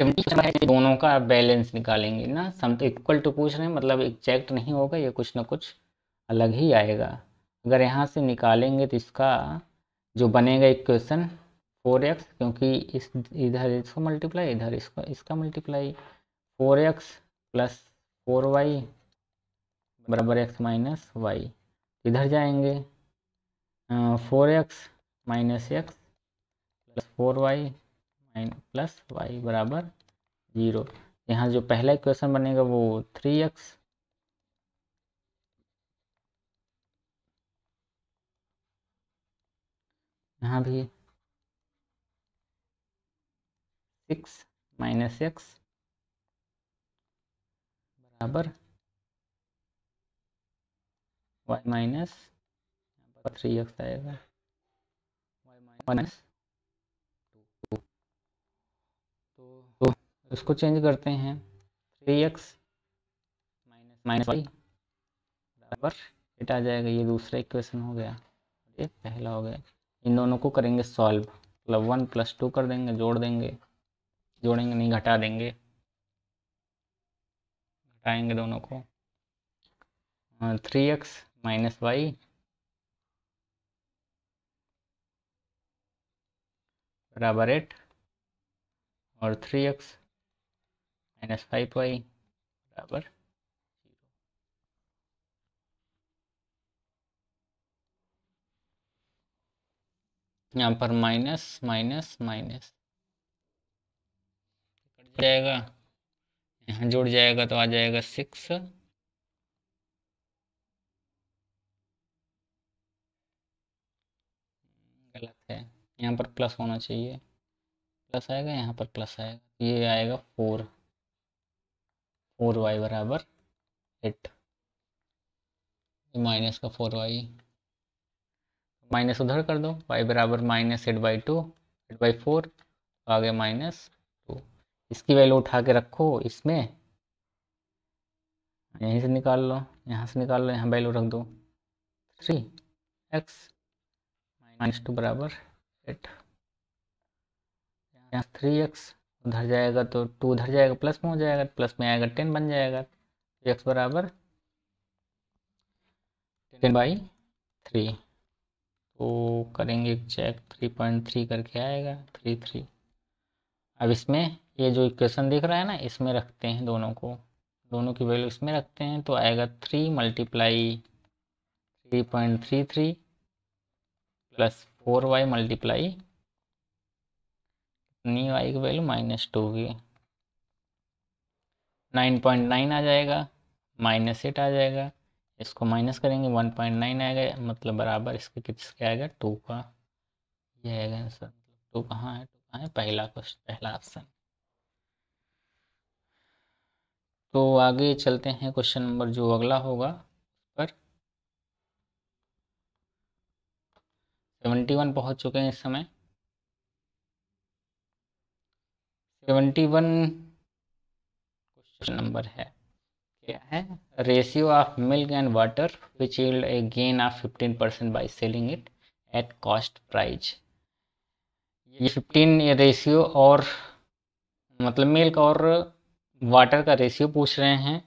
सेवेंटी दोनों का बैलेंस निकालेंगे ना सम तो इक्वल टू पूछ रहे हैं मतलब एग्जैक्ट नहीं होगा ये कुछ ना कुछ अलग ही आएगा अगर यहाँ से निकालेंगे तो इसका जो बनेगा इक्वेशन फोर एक्स क्योंकि इस इधर इसको मल्टीप्लाई इधर इसको इसका multiply four X plus four Y बराबर एक्स माइनस वाई इधर जाएंगे four X minus X plus four Y माइन प्लस वाई बराबर जीरो यहाँ जो पहला इक्वेशन बनेगा वो थ्री एक्स यहाँ भी सिक्स माइनस एक्स बराबर वाई माइनस थ्री एक्स आएगा वाई माइनस उसको चेंज करते हैं three X minus minus Y बराबर एट आ जाएगा ये दूसरा इक्वेशन हो गया ये पहला हो गया इन दोनों को करेंगे सॉल्व मतलब वन प्लस टू कर देंगे जोड़ देंगे जोड़ेंगे नहीं घटा देंगे घटाएंगे दोनों को थ्री एक्स माइनस वाई बराबर एट और थ्री एक्स फाइव वाई बराबर यहाँ पर माइनस माइनस माइनस कट जाएगा यहाँ जुड़ जाएगा तो आ जाएगा सिक्स गलत है यहाँ पर प्लस होना चाहिए प्लस आएगा यहाँ पर प्लस आएगा ये आएगा फोर फोर वाई बराबर एट माइनस का फोर वाई माइनस उधर कर दो वाई बराबर minus eight by two eight by four तो आ गया माइनस टू इसकी वैल्यू उठा के रखो इसमें यहीं से निकाल लो यहाँ से निकाल लो यहाँ वैल्यू रख दो थ्री एक्स माइनस टू बराबर एट यहाँ थ्री एक्स उधर जाएगा तो टू उधर जाएगा प्लस में हो जाएगा प्लस में आएगा टेन बन जाएगा तो एक्स बराबर टेन बाई थ्री तो करेंगे चेक थ्री पॉइंट थ्री करके आएगा थ्री थ्री अब इसमें ये जो इक्वेशन दिख रहा है ना इसमें रखते हैं दोनों को दोनों की वैल्यू इसमें रखते हैं तो आएगा three multiply three point three three plus four Y multiply न्यू आई की वैल्यू माइनस टू की नाइन पॉइंट नाइन आ जाएगा माइनस एट आ जाएगा इसको माइनस करेंगे वन पॉइंट नाइन आएगा मतलब बराबर इसके किसके आएगा टू का ये आएगा आंसर मतलब टू कहाँ है टू कहाँ है पहला क्वेश्चन पहला ऑप्शन तो आगे चलते हैं क्वेश्चन नंबर जो अगला होगा उस पर सेवेंटी वन पहुँच चुके हैं इस समय सेवेंटी वन क्वेश्चन नंबर है क्या है ratio of milk and water which yield a gain of fifteen percent by selling it at cost price ये फिफ्टीन रेशियो और मतलब मिल्क और वाटर का रेशियो पूछ रहे हैं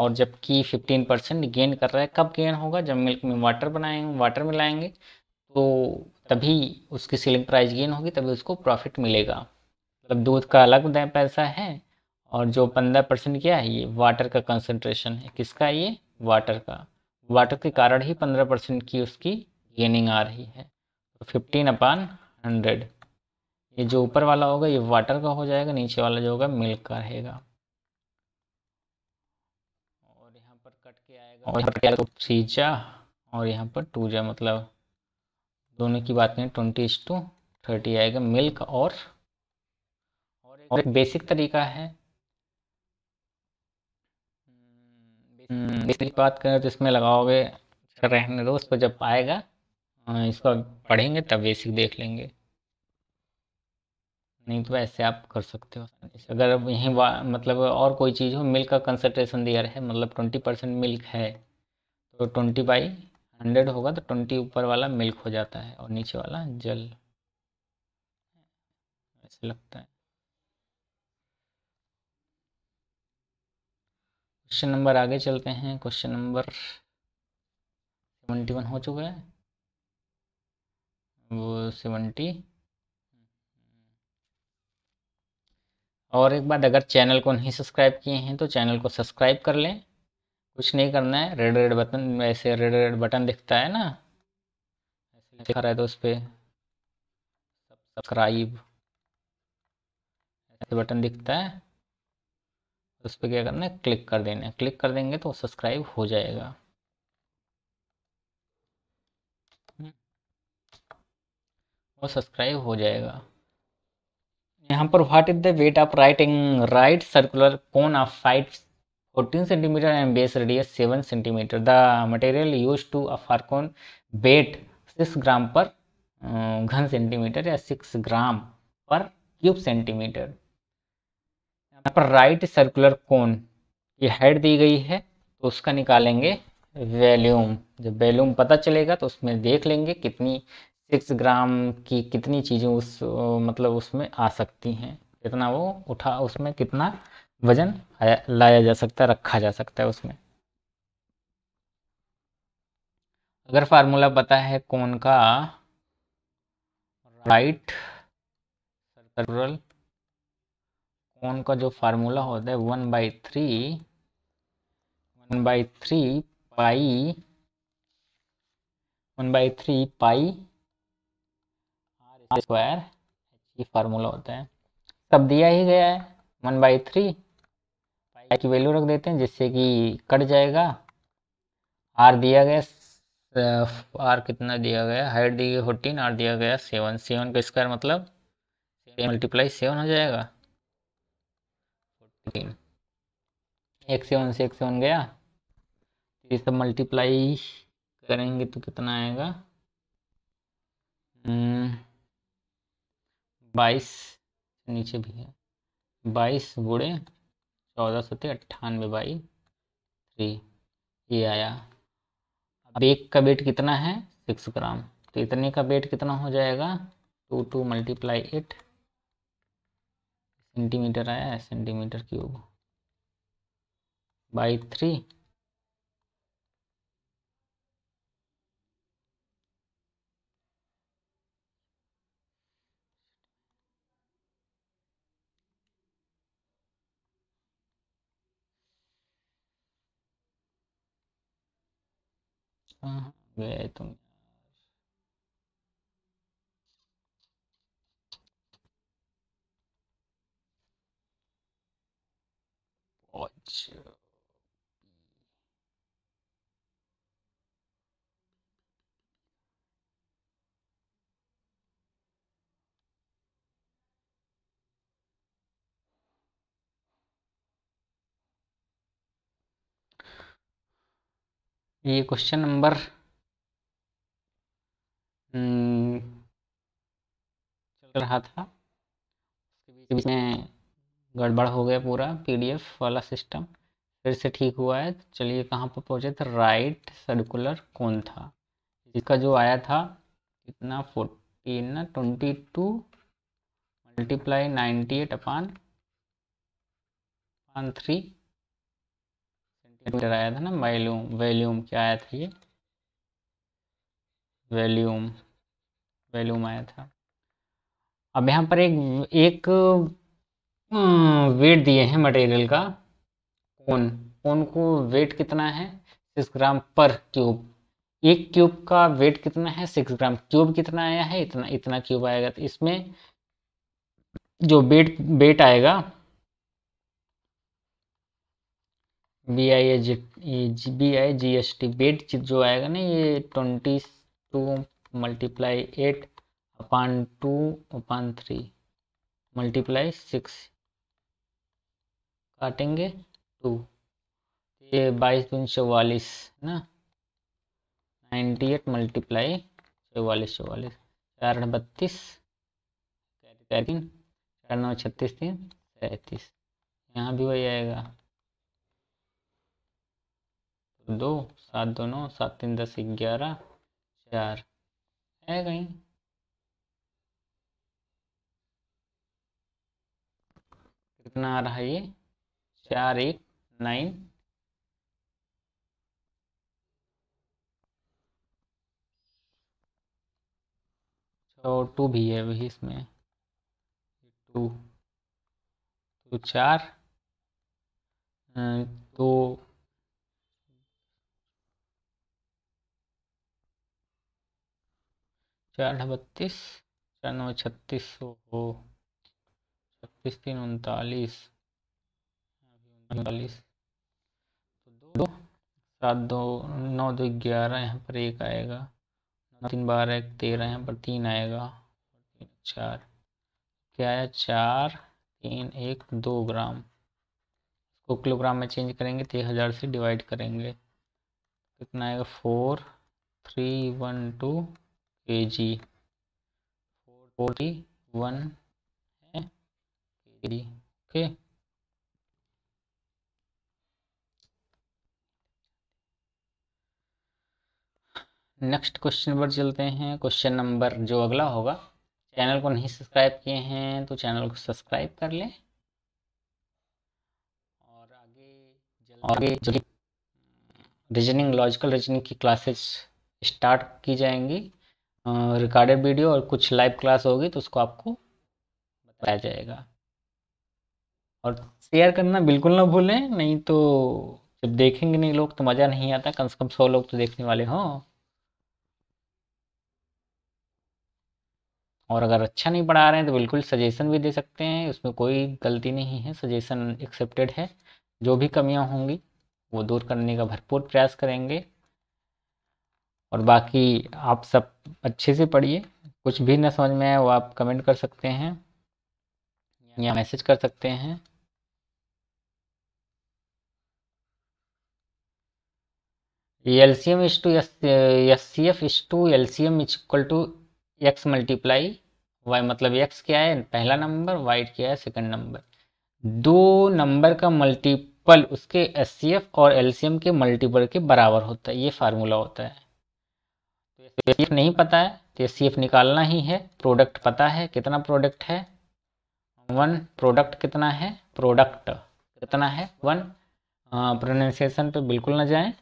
और जबकि फिफ्टीन परसेंट गेन कर रहा है कब गेन होगा जब मिल्क में वाटर बनाएंगे वाटर मिलाएंगे तो तभी उसकी सेलिंग प्राइस गेन होगी तभी उसको प्रॉफिट मिलेगा मतलब दूध का अलग पैसा है और जो पंद्रह परसेंट क्या है ये वाटर का कंसंट्रेशन है किसका ये वाटर का वाटर के कारण ही पंद्रह परसेंट की उसकी गेनिंग आ रही है तो फिफ्टीन अपान हंड्रेड ये जो ऊपर वाला होगा ये वाटर का हो जाएगा नीचे वाला जो होगा मिल्क का रहेगा और यहाँ पर कट के आएगा और यहाँ पर और यहाँ पर टू जा मतलब दोनों की बात करें ट्वेंटी इज टू थर्टी आएगा मिल्क और और एक बेसिक तरीका है बेसिक हम्म, हम्म, बात करें तो इसमें लगाओगे रहने दो उसको जब आएगा इसको पढ़ेंगे तब बेसिक देख लेंगे नहीं तो ऐसे आप कर सकते हो अगर यहीं मतलब और कोई चीज़ हो मिल्क का कंसनट्रेशन दिया रहे मतलब ट्वेंटी परसेंट मिल्क है तो ट्वेंटी बाई हंड्रेड होगा तो ट्वेंटी ऊपर वाला मिल्क हो जाता है और नीचे वाला जल ऐसे लगता है क्वेश्चन नंबर आगे चलते हैं क्वेश्चन नंबर सेवेंटी वन हो चुका है वो सेवेंटी और एक बात अगर चैनल को नहीं सब्सक्राइब किए हैं तो चैनल को सब्सक्राइब कर लें कुछ नहीं करना है रेड रेड बटन वैसे रेड रेड बटन दिखता है ना ऐसे दिखा रहा है तो उस पर सब्सक्राइब ऐसे बटन दिखता है उस तो पर क्या करना है क्लिक कर देना है क्लिक कर देंगे तो सब्सक्राइब हो जाएगा वो सब्सक्राइब हो जाएगा यहाँ पर what is the weight of writing right circular cone of five fourteen centimetre and base radius seven centimetre the material use to a for cone weight six gram per घन सेंटीमीटर या सिक्स ग्राम पर क्यूब सेंटीमीटर यहाँ पर राइट सर्कुलर कोन ये हाइट दी गई है तो उसका निकालेंगे वैल्यूम जब वैल्यूम पता चलेगा तो उसमें देख लेंगे कितनी सिक्स ग्राम की कितनी चीज़ें उस मतलब उसमें आ सकती हैं कितना वो उठा उसमें कितना वजन लाया जा सकता है रखा जा सकता है उसमें अगर फार्मूला पता है कौन का राइट सर्कुलर कौन का जो फार्मूला होता है one by three one by three pi one by three pi R square ये फार्मूला होता है सब दिया ही गया है वन बाई थ्री पाई की वैल्यू रख देते हैं जिससे कि कट जाएगा आर दिया गया आर कितना दिया गया हाइट दी गई फोर्टीन आर दिया गया सेवन सेवन का स्क्वायर मतलब मल्टीप्लाई सेवन हो जाएगा तीन एक सेवन से एक सेवन गया तो ये सब मल्टीप्लाई करेंगे तो कितना आएगा हम्म, बाईस नीचे भी है बाईस बूढ़े चौदह सौ थे अट्ठानवे बाई थ्री ये आया अब एक का वेट कितना है सिक्स ग्राम तो इतने का वेट कितना हो जाएगा two two multiply eight centimetre आया है सेंटीमीटर क्यूब बाई थ्री हाँ गए तुम watch ये क्वेश्चन हम्म, नंबर चल रहा था उसके बीच में गड़बड़ हो गया पूरा पीडीएफ वाला सिस्टम फिर से ठीक हुआ है तो चलिए कहाँ पर पहुँचे तो राइट सर्कुलर कौन था जिसका जो आया था कितना फोर्टीन ना twenty two multiply ninety eight upon upon three centimetre आया था ना वैल्यूम वैल्यूम क्या आया था ये वैल्यूम वैल्यूम आया था अब यहाँ पर एक एक वेट हम्म, दिए हैं मटेरियल का कौन कौन को वेट कितना है सिक्स ग्राम पर क्यूब एक क्यूब का वेट कितना है सिक्स ग्राम क्यूब कितना आया है इतना इतना क्यूब आएगा तो इसमें जो वेट वेट आएगा B I H B I G S T weight जो आएगा ना ये twenty two multiply eight upon two upon three multiply six काटेंगे टू तो ये बाईस दून चौवालीस है ना नाइन्टी एट मल्टीप्लाई चौवालीस चौवालीस चार बत्तीस तीन चार नौ छत्तीस तीन सैंतीस यहाँ भी वही आएगा तो दो सात दो नौ सात तीन दस ग्यारह चार है कहीं कितना आ रहा है ये चार एक नाइन तो टू भी है अभी इसमें टू तो चार तो चार बत्तीस चार नौ छत्तीस सौ छत्तीस तीन उनतालीस उनतालीस तो दो सात दो नौ दो ग्यारह यहाँ पर एक आएगा नौ तीन बारह एक तेरह यहाँ पर तीन आएगा चार क्या आया चार तीन एक दो ग्राम इसको किलोग्राम में चेंज करेंगे तीन तो हज़ार से डिवाइड करेंगे कितना आएगा फोर थ्री वन टू के जी फोर फोर्टी वन है के जी ओके नेक्स्ट क्वेश्चन पर चलते हैं क्वेश्चन नंबर जो अगला होगा चैनल को नहीं सब्सक्राइब किए हैं तो चैनल को सब्सक्राइब कर लें और आगे आगे आगे रीजनिंग लॉजिकल रीजनिंग की क्लासेस स्टार्ट की जाएंगी रिकॉर्डेड वीडियो और कुछ लाइव क्लास होगी तो उसको आपको बताया जाएगा और शेयर करना बिल्कुल ना भूलें नहीं तो जब देखेंगे नहीं लोग तो मज़ा नहीं आता कम से कम सौ लोग तो देखने वाले हों और अगर अच्छा नहीं पढ़ा रहे हैं तो बिल्कुल सजेशन भी दे सकते हैं उसमें कोई गलती नहीं है सजेशन एक्सेप्टेड है जो भी कमियां होंगी वो दूर करने का भरपूर प्रयास करेंगे और बाकी आप सब अच्छे से पढ़िए कुछ भी ना समझ में आए वो आप कमेंट कर सकते हैं या मैसेज कर सकते हैं L C M is to S C F is to L C M is equal to X multiply Y मतलब एक्स क्या है पहला नंबर वाई क्या है सेकंड नंबर दो नंबर का मल्टीपल उसके एस और एल के मल्टीपल के बराबर होता है ये फार्मूला होता है तो एस नहीं पता है तो एस निकालना ही है प्रोडक्ट पता है कितना प्रोडक्ट है वन प्रोडक्ट कितना है प्रोडक्ट कितना है वन प्रोनाउंसिएशन हाँ, पे बिल्कुल ना जाएं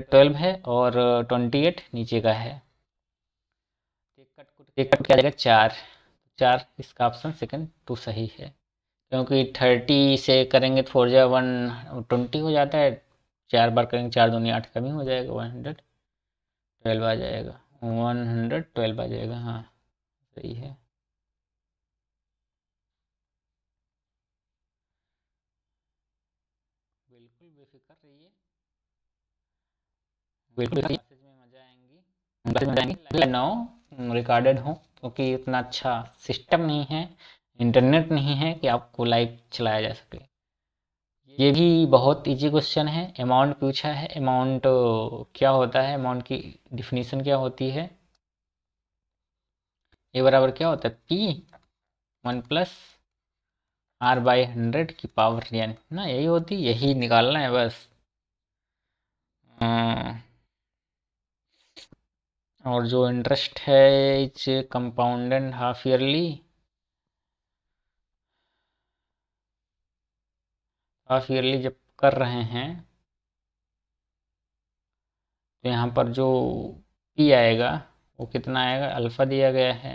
ट्वेल्व है और ट्वेंटी एट नीचे का है एक कट किया जाएगा चार चार इसका ऑप्शन सेकंड टू सही है क्योंकि थर्टी से करेंगे तो फोर जो वन ट्वेंटी हो जाता है चार बार करेंगे चार दोनों आठ कमी हो जाएगा वन हंड्रेड ट्वेल्व आ जाएगा वन हंड्रेड ट्वेल्व आ जाएगा हाँ सही है बिल्कुल बेफिक्र रहिए बिल्कुल में मजा आएंगी नौ रिकॉर्डेड हो क्योंकि इतना अच्छा सिस्टम नहीं है इंटरनेट नहीं है कि आपको लाइव चलाया जा सके ये भी बहुत इजी क्वेश्चन है अमाउंट पूछा है अमाउंट क्या होता है अमाउंट की डिफिनीसन क्या होती है ये बराबर क्या होता है P one plus R by hundred की पावर एन ना यही होती यही निकालना है बस और जो इंटरेस्ट है it's compounded half yearly half yearly जब कर रहे हैं तो यहाँ पर जो पी आएगा वो कितना आएगा अल्फ़ा दिया गया है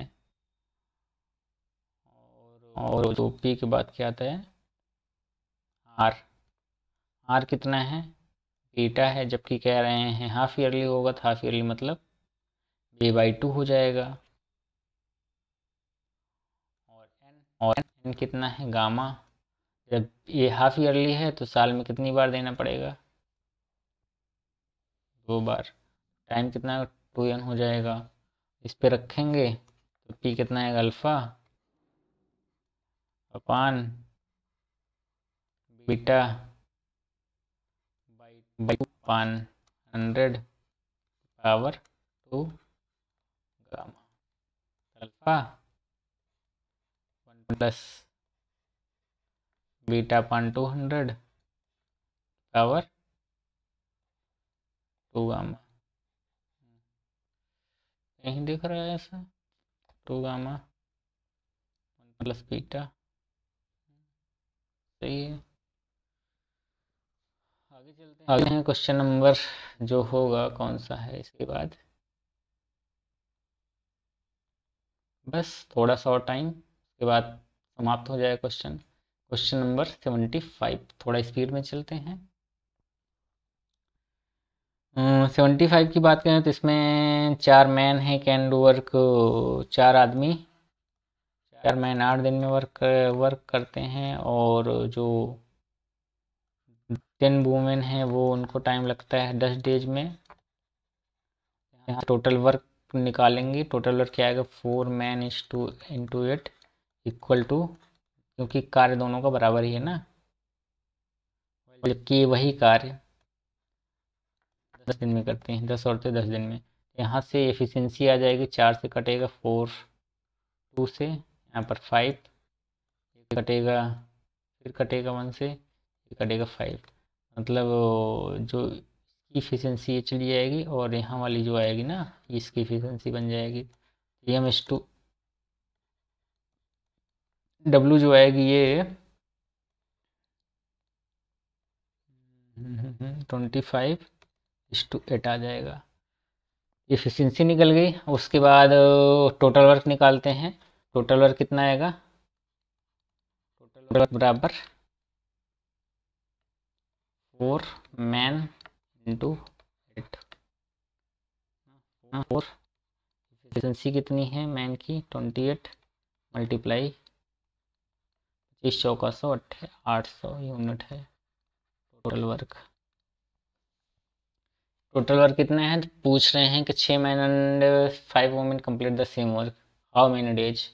और जो पी के बाद क्या आता है आर आर कितना है बीटा है जबकि कह रहे हैं हाफ ईयरली होगा तो हाफ ईयरली मतलब ए बाई टू हो जाएगा और एन और एन कितना है गामा जब ये हाफ ईयरली है तो साल में कितनी बार देना पड़ेगा दो बार टाइम कितना टू एन हो जाएगा इस पे रखेंगे तो पी कितना है alpha upon beta by by upon hundred power two gram alpha one plus beta upon two hundred power two gamma कहीं दिख रहा है ऐसा two gamma one plus beta सही है आगे चलते हैं आगे हैं क्वेश्चन नंबर जो होगा कौन सा है इसके बाद बस थोड़ा सा और टाइम उसके बाद समाप्त हो जाएगा question question number seventy five थोड़ा स्पीड में चलते हैं सेवेंटी hmm, फाइव की बात करें तो इसमें चार मैन है कैन डू वर्क चार आदमी चार मैन आठ दिन में वर्क वर्क करते हैं और जो टेन वूमेन हैं वो उनको टाइम लगता है दस डेज में टोटल वर्क निकालेंगे टोटल वर्क क्या आएगा four man is two into eight equal to क्योंकि कार्य दोनों का बराबर ही है ना जबकि वही कार्य दस दिन में करते हैं दस औरतें दस दिन में यहाँ से एफिशिएंसी आ जाएगी चार से कटेगा फोर टू से यहाँ पर फाइव कटेगा फिर कटेगा वन से फिर कटेगा फाइव मतलब जो इफिशेंसी ये चली जाएगी और यहाँ वाली जो आएगी ना इसकी इफिशेंसी बन जाएगी एम एस टू डब्लू जो आएगी ये twenty five is to eight आ जाएगा इफिशेंसी निकल गई उसके बाद टोटल वर्क निकालते हैं टोटल वर्क कितना आएगा टोटल वर्क बराबर four man into eight four efficiency कितनी है मैन की ट्वेंटी एट मल्टीप्लाई पच्चीस चौका सौ आठ सौ यूनिट है टोटल वर्क टोटल वर्क कितने हैं पूछ रहे हैं कि छः man and five women complete the same work how many days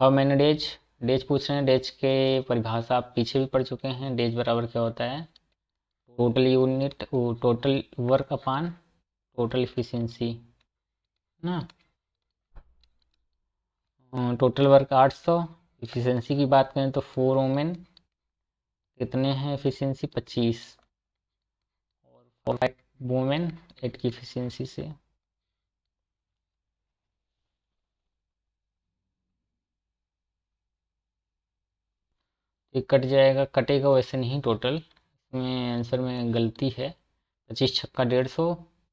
how many days days पूछ रहे हैं डेज के परिभाषा आप पीछे भी पढ़ चुके हैं डेज बराबर क्या होता है total unit total work upon total efficiency ना टोटल वर्क 800 इफिशियंसी की बात करें तो फोर वोमेन कितने हैं इफिशियंसी 25 और फोर फाइव वोमेन एट की इफिशियंसी से ये कट जाएगा कटेगा वैसे नहीं टोटल इसमें आंसर में गलती है पच्चीस छक्का डेढ़ सौ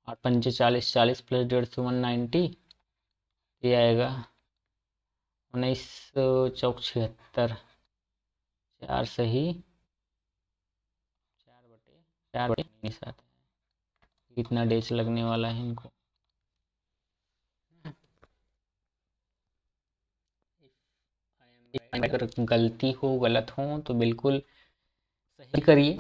और पंचे चालीस चालीस प्लस डेढ़ सौ वन नाइन्टी ये आएगा उन्नीस चौक छिहत्तर चार सही चार बटे चार बटे उन्नीस आते कितना डेज लगने वाला है इनको अगर गलती हो गलत हो तो बिल्कुल सही करिए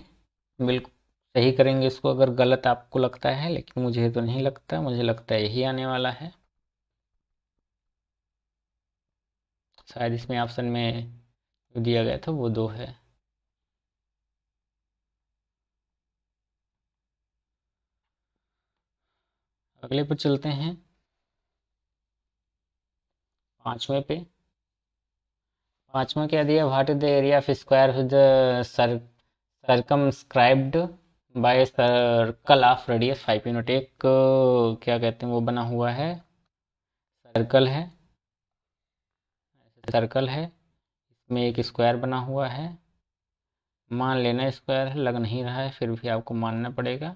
बिल्कुल सही करेंगे इसको अगर गलत आपको लगता है लेकिन मुझे तो नहीं लगता मुझे लगता है यही आने वाला है शायद इसमें ऑप्शन में जो दिया गया था वो दो है अगले पर चलते हैं पांचवें पे पांचवा क्या दिया what is the area of square with circle circumscribed by circle of radius five unit एक क्या कहते हैं वो बना हुआ है सर्कल है सर्कल है इसमें एक स्क्वायर बना हुआ है मान लेना स्क्वायर है लग नहीं रहा है फिर भी आपको मानना पड़ेगा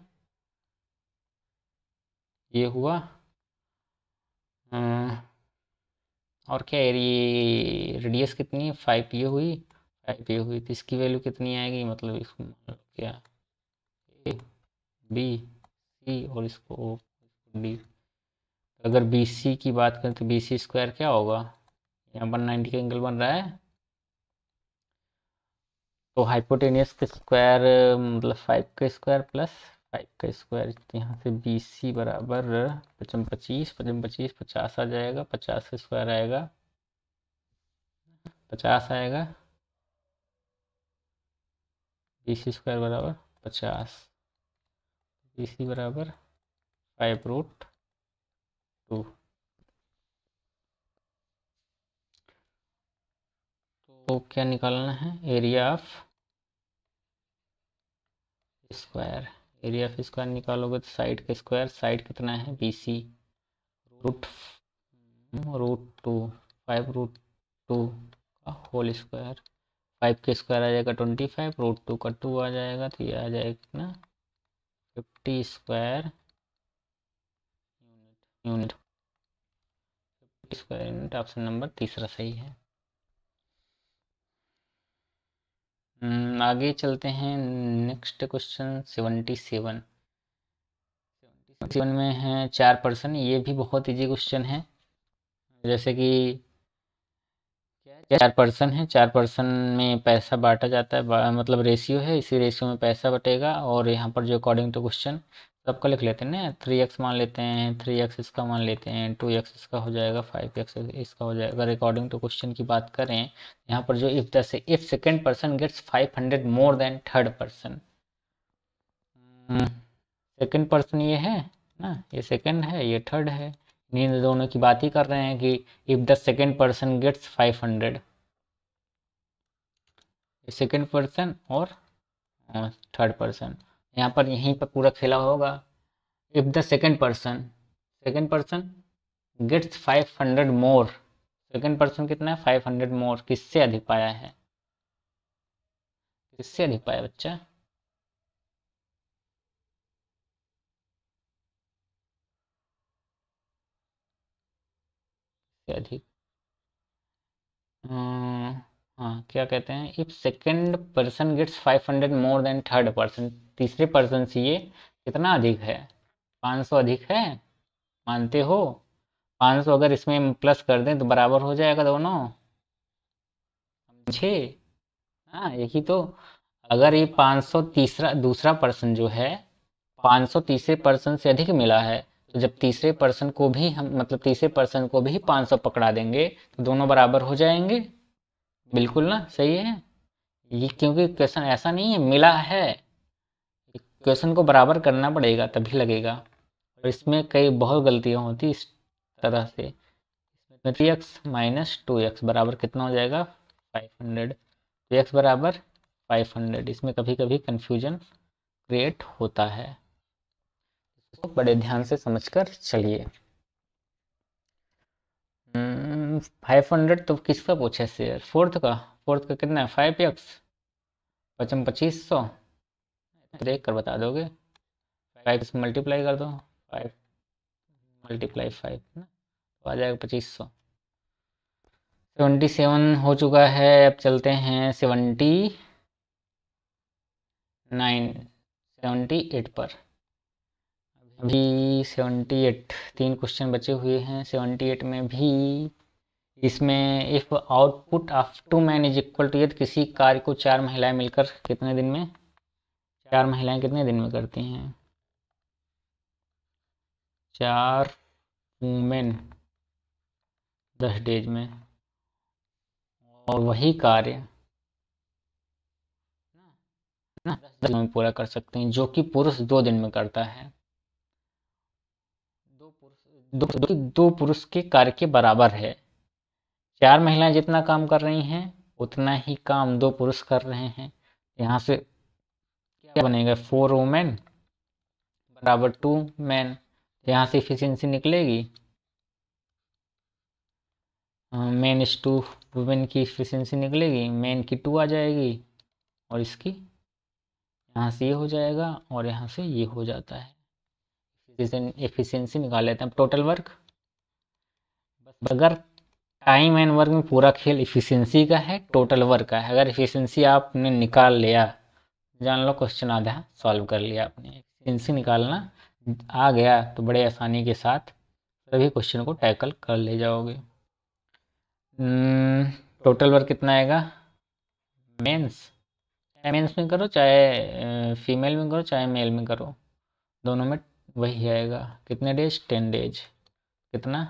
ये हुआ अं, और क्या एरिए रेडियस कितनी है फाइव ये हुई फाइव हुई तो इसकी वैल्यू कितनी आएगी मतलब इसको क्या ए बी सी और इसको डी अगर बी सी की बात करें तो बी सी स्क्वायर क्या होगा यहाँ पर नाइन्टी का एंगल बन रहा है तो हाइपोटेनियस का स्क्वायर मतलब फाइव का स्क्वायर प्लस फाइव का स्क्वायर यहाँ से बी सी बराबर पचम पच्चीस पचम पच्चीस पचास आ जाएगा पचास का स्क्वायर आएगा पचास आएगा बी सी स्क्वायर बराबर पचास बी सी बराबर फाइव रूट टू तो क्या निकालना है area of square area of square निकालोगे तो साइड का स्क्वायर साइड कितना है B C root root two five root two का होल स्क्वायर फाइव के स्क्वायर आ जाएगा ट्वेंटी फाइव रूट टू का टू आ जाएगा तो ये आ जाएगा कितना fifty square unit unit fifty square unit option number तीसरा सही है हम्म, आगे चलते हैं next question seventy seven seven में है चार पर्सन ये भी बहुत इजी क्वेश्चन है जैसे कि चार पर्सन है चार पर्सन में पैसा बांटा जाता है मतलब रेशियो है इसी रेशियो में पैसा बटेगा और यहाँ पर जो अकॉर्डिंग टू क्वेश्चन सबका लिख लेते हैं ना थ्री एक्स मान लेते हैं थ्री एक्स इसका मान लेते हैं टू एक्स इसका हो जाएगा फाइव एक्स इसका हो जाएगा अगर अकॉर्डिंग टू क्वेश्चन की बात करें यहाँ पर जो इफ द से if second person gets five hundred more than third person second person ये है ना ये सेकेंड है ये थर्ड है इन दोनों की बात ही कर रहे हैं कि if the second person gets five hundred second person और थर्ड पर्सन यहाँ पर यहीं पर पूरा खेला होगा if the second person second person gets five hundred more second person कितना है फाइव हंड्रेड मोर किससे अधिक पाया है किससे अधिक पाया बच्चा से अधिक हाँ क्या कहते हैं if second person gets 500 more than third person तीसरे पर्सन से ये कितना अधिक है 500 अधिक है मानते हो 500 अगर इसमें प्लस कर दें तो बराबर हो जाएगा दोनों समझे हाँ यही तो अगर ये 500 तीसरा दूसरा पर्सन जो है 500 तीसरे पर्सन से अधिक मिला है तो जब तीसरे पर्सन को भी हम मतलब तीसरे पर्सन को भी 500 पकड़ा देंगे तो दोनों बराबर हो जाएंगे बिल्कुल ना सही है ये क्योंकि क्वेश्चन ऐसा नहीं है मिला है क्वेश्चन को बराबर करना पड़ेगा तभी लगेगा और इसमें कई बहुत गलतियाँ होती इस तरह से इसमें three X minus two X बराबर कितना हो जाएगा फाइव हंड्रेड थ्री एक्स बराबर फाइव हंड्रेड इसमें कभी कभी कन्फ्यूजन क्रिएट होता है तो बड़े ध्यान से समझकर चलिए फाइव हम्म, हंड्रेड तो किसका पूछे शेयर फोर्थ का फोर्थ का कितना है फाइव एक्स पचम पच्चीस सौ देख कर बता दोगे फाइव मल्टीप्लाई कर दो फाइव मल्टीप्लाई फाइव ना तो आ जाएगा पच्चीस सौ सेवेंटी सेवन हो चुका है अब चलते हैं सेवेंटी नाइन सेवेंटी एट पर भी सेवेंटी एट तीन क्वेश्चन बचे हुए हैं सेवेंटी एट में भी इसमें if output of two man is equal to यदि किसी कार्य को चार महिलाएं मिलकर कितने दिन में चार महिलाएं कितने दिन में करती हैं चार वूमेन दस डेज में और वही कार्य ना दस दिन में पूरा कर सकते हैं जो कि पुरुष दो दिन में करता है दो दो, दो पुरुष के कार्य के बराबर है चार महिलाएं जितना काम कर रही हैं उतना ही काम दो पुरुष कर रहे हैं यहाँ से क्या बनेगा फोर वोमेन बराबर टू मैन यहाँ से इफिशियंसी निकलेगी मेन इस टू वुमेन की इफिशियंसी निकलेगी मेन की टू आ जाएगी और इसकी यहाँ से ये हो जाएगा और यहाँ से ये हो जाता है एफिशिएंसी निकाल लेते हैं टोटल वर्क बस अगर टाइम एंड वर्क में पूरा खेल एफिशिएंसी का है टोटल वर्क का है अगर एफिशिएंसी आपने निकाल लिया जान लो क्वेश्चन आधा सॉल्व कर लिया आपने एफिशिएंसी निकालना आ गया तो बड़े आसानी के साथ सभी क्वेश्चन को टैकल कर ले जाओगे टोटल हम्म, वर्क कितना आएगा मेंस चाहे मेंस में करो चाहे फीमेल में करो चाहे मेल में करो दोनों में वही आएगा कितने डेज टेन डेज कितना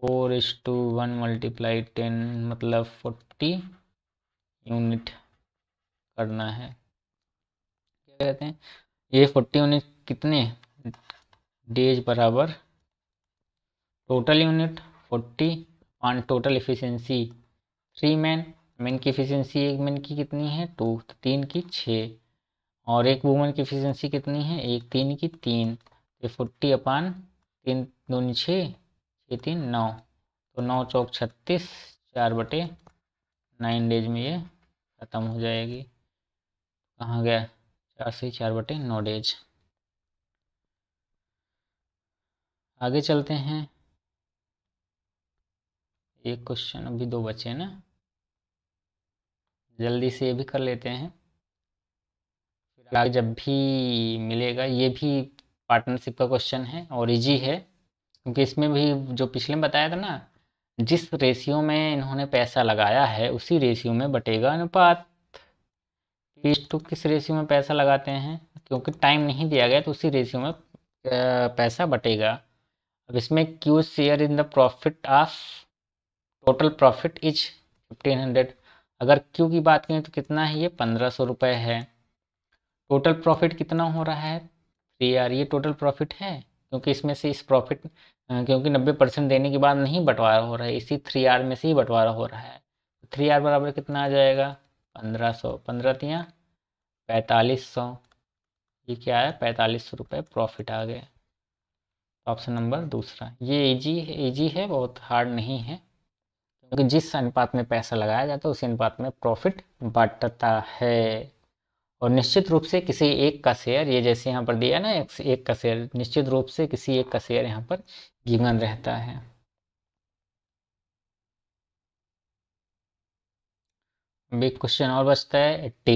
four is to one multiply ten मतलब फोर्टी यूनिट करना है क्या कहते हैं ये फोर्टी यूनिट कितने डेज बराबर total unit forty on total efficiency three man man की इफिशियंसी एक मैन की कितनी है टू तो तीन की छः और एक वुमेन की एफिशिएंसी कितनी है एक तीन की तीन तो फोर्टी अपान तीन दून छः छः तीन नौ तो नौ चौक छत्तीस चार बटे नाइन डेज में ये ख़त्म हो जाएगी कहाँ गया चार से चार बटे नौ डेज आगे चलते हैं एक क्वेश्चन अभी दो बचे ना जल्दी से ये भी कर लेते हैं आगे जब भी मिलेगा ये भी पार्टनरशिप का क्वेश्चन है और इजी है क्योंकि इसमें भी जो पिछले में बताया था ना जिस रेशियो में इन्होंने पैसा लगाया है उसी रेशियो में बटेगा अनुपात तो किस टू किस रेशियो में पैसा लगाते हैं क्योंकि टाइम नहीं दिया गया तो उसी रेशियो में पैसा बटेगा अब इसमें Q share in the profit of total profit is fifteen hundred अगर क्यू की बात करें तो कितना है ये पंद्रह सौ रुपये है टोटल प्रॉफिट कितना हो रहा है थ्री आर ये टोटल प्रॉफिट है क्योंकि इसमें से इस प्रॉफिट क्योंकि नब्बे परसेंट देने के बाद नहीं बंटवारा हो रहा है इसी थ्री आर में से ही बंटवारा हो रहा है थ्री आर बराबर कितना आ जाएगा पंद्रह सौ पंद्रह तिया पैंतालीस सौ ये क्या है पैंतालीस सौ रुपये प्रॉफिट आ गया ऑप्शन नंबर दूसरा ये इजी इजी है बहुत हार्ड नहीं है क्योंकि जिस अनुपात में पैसा लगाया जाता है उसी अनुपात में प्रॉफिट बांटता है और निश्चित रूप से किसी एक का शेयर ये जैसे यहाँ पर दिया ना एक, एक का शेयर निश्चित रूप से किसी एक का शेयर यहाँ पर गिवन रहता है बिग क्वेश्चन और बचता है एट्टी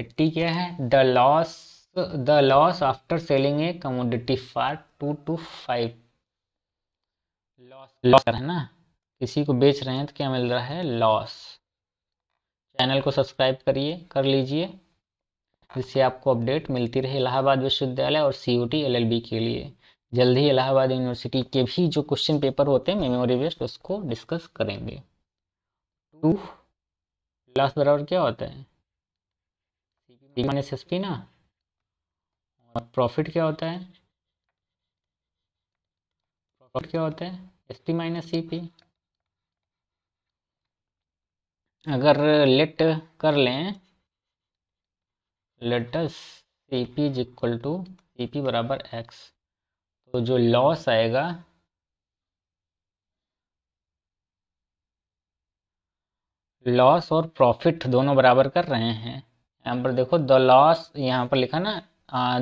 एट्टी क्या है the loss the loss after selling a commodity for two two five loss loss है ना किसी को बेच रहे हैं तो क्या मिल रहा है लॉस चैनल को सब्सक्राइब करिए कर लीजिए जिससे आपको अपडेट मिलती रहे इलाहाबाद विश्वविद्यालय और सी यू के लिए जल्द ही इलाहाबाद यूनिवर्सिटी के भी जो क्वेश्चन पेपर होते हैं मेमोरी बेस्ड उसको डिस्कस करेंगे टू प्लस बराबर क्या होता है माइनस एस पी ना और प्रॉफिट क्या होता है प्रॉफिट क्या होता है S P minus C P अगर लेट कर लें let's C P is equal to C P बराबर एक्स तो जो लॉस आएगा लॉस और प्रॉफिट दोनों बराबर कर रहे हैं यहाँ पर देखो द लॉस यहाँ पर लिखा ना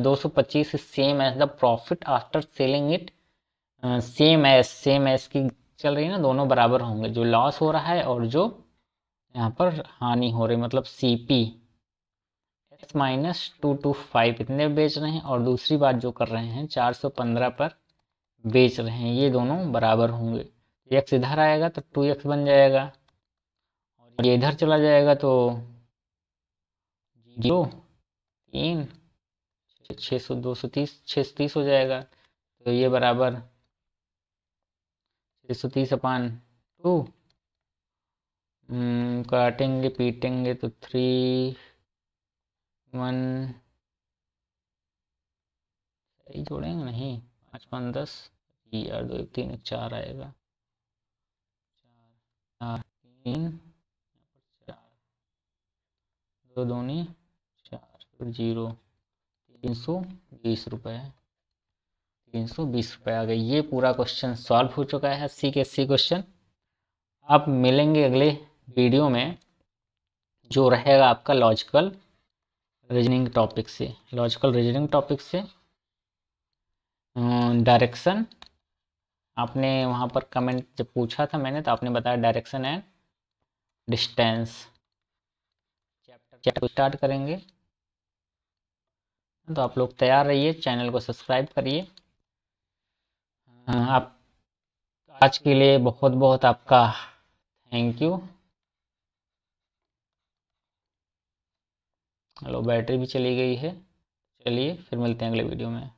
दो सौ पच्चीस same as the profit after selling it same as same as की चल रही है ना दोनों बराबर होंगे जो लॉस हो रहा है और जो यहाँ पर हानि हो रही मतलब C P S minus two two five इतने बेच रहे हैं और दूसरी बात जो कर रहे हैं चार सौ पंद्रह पर बेच रहे हैं ये दोनों बराबर होंगे एक्स तो इधर आएगा तो टू एक्स बन जाएगा और ये इधर चला जाएगा तो जीरो तीन छः सौ दो सौ तीस छः सौ तीस हो जाएगा तो ये बराबर छः सौ तीस अपान टू हम्म, काटेंगे पीटेंगे तो थ्री वन सही जोड़ेंगे नहीं पाँच पाँच दस यार दो एक तीन एक चार आएगा चार चार तीन चार दो नहीं चार जीरो तीन सौ बीस रुपये तीन सौ बीस रुपये आ गए ये पूरा क्वेश्चन सॉल्व हो चुका है अस्सी के अस्सी क्वेश्चन आप मिलेंगे अगले वीडियो में जो रहेगा आपका लॉजिकल रीजनिंग टॉपिक से लॉजिकल रीजनिंग टॉपिक से डायरेक्शन अं, आपने वहाँ पर कमेंट जब पूछा था मैंने तो आपने बताया direction and distance chapter chapter start करेंगे तो आप लोग तैयार रहिए चैनल को सब्सक्राइब करिए अं, आप आज के लिए बहुत बहुत आपका थैंक यू हेलो बैटरी भी चली गई है चलिए फिर मिलते हैं अगले वीडियो में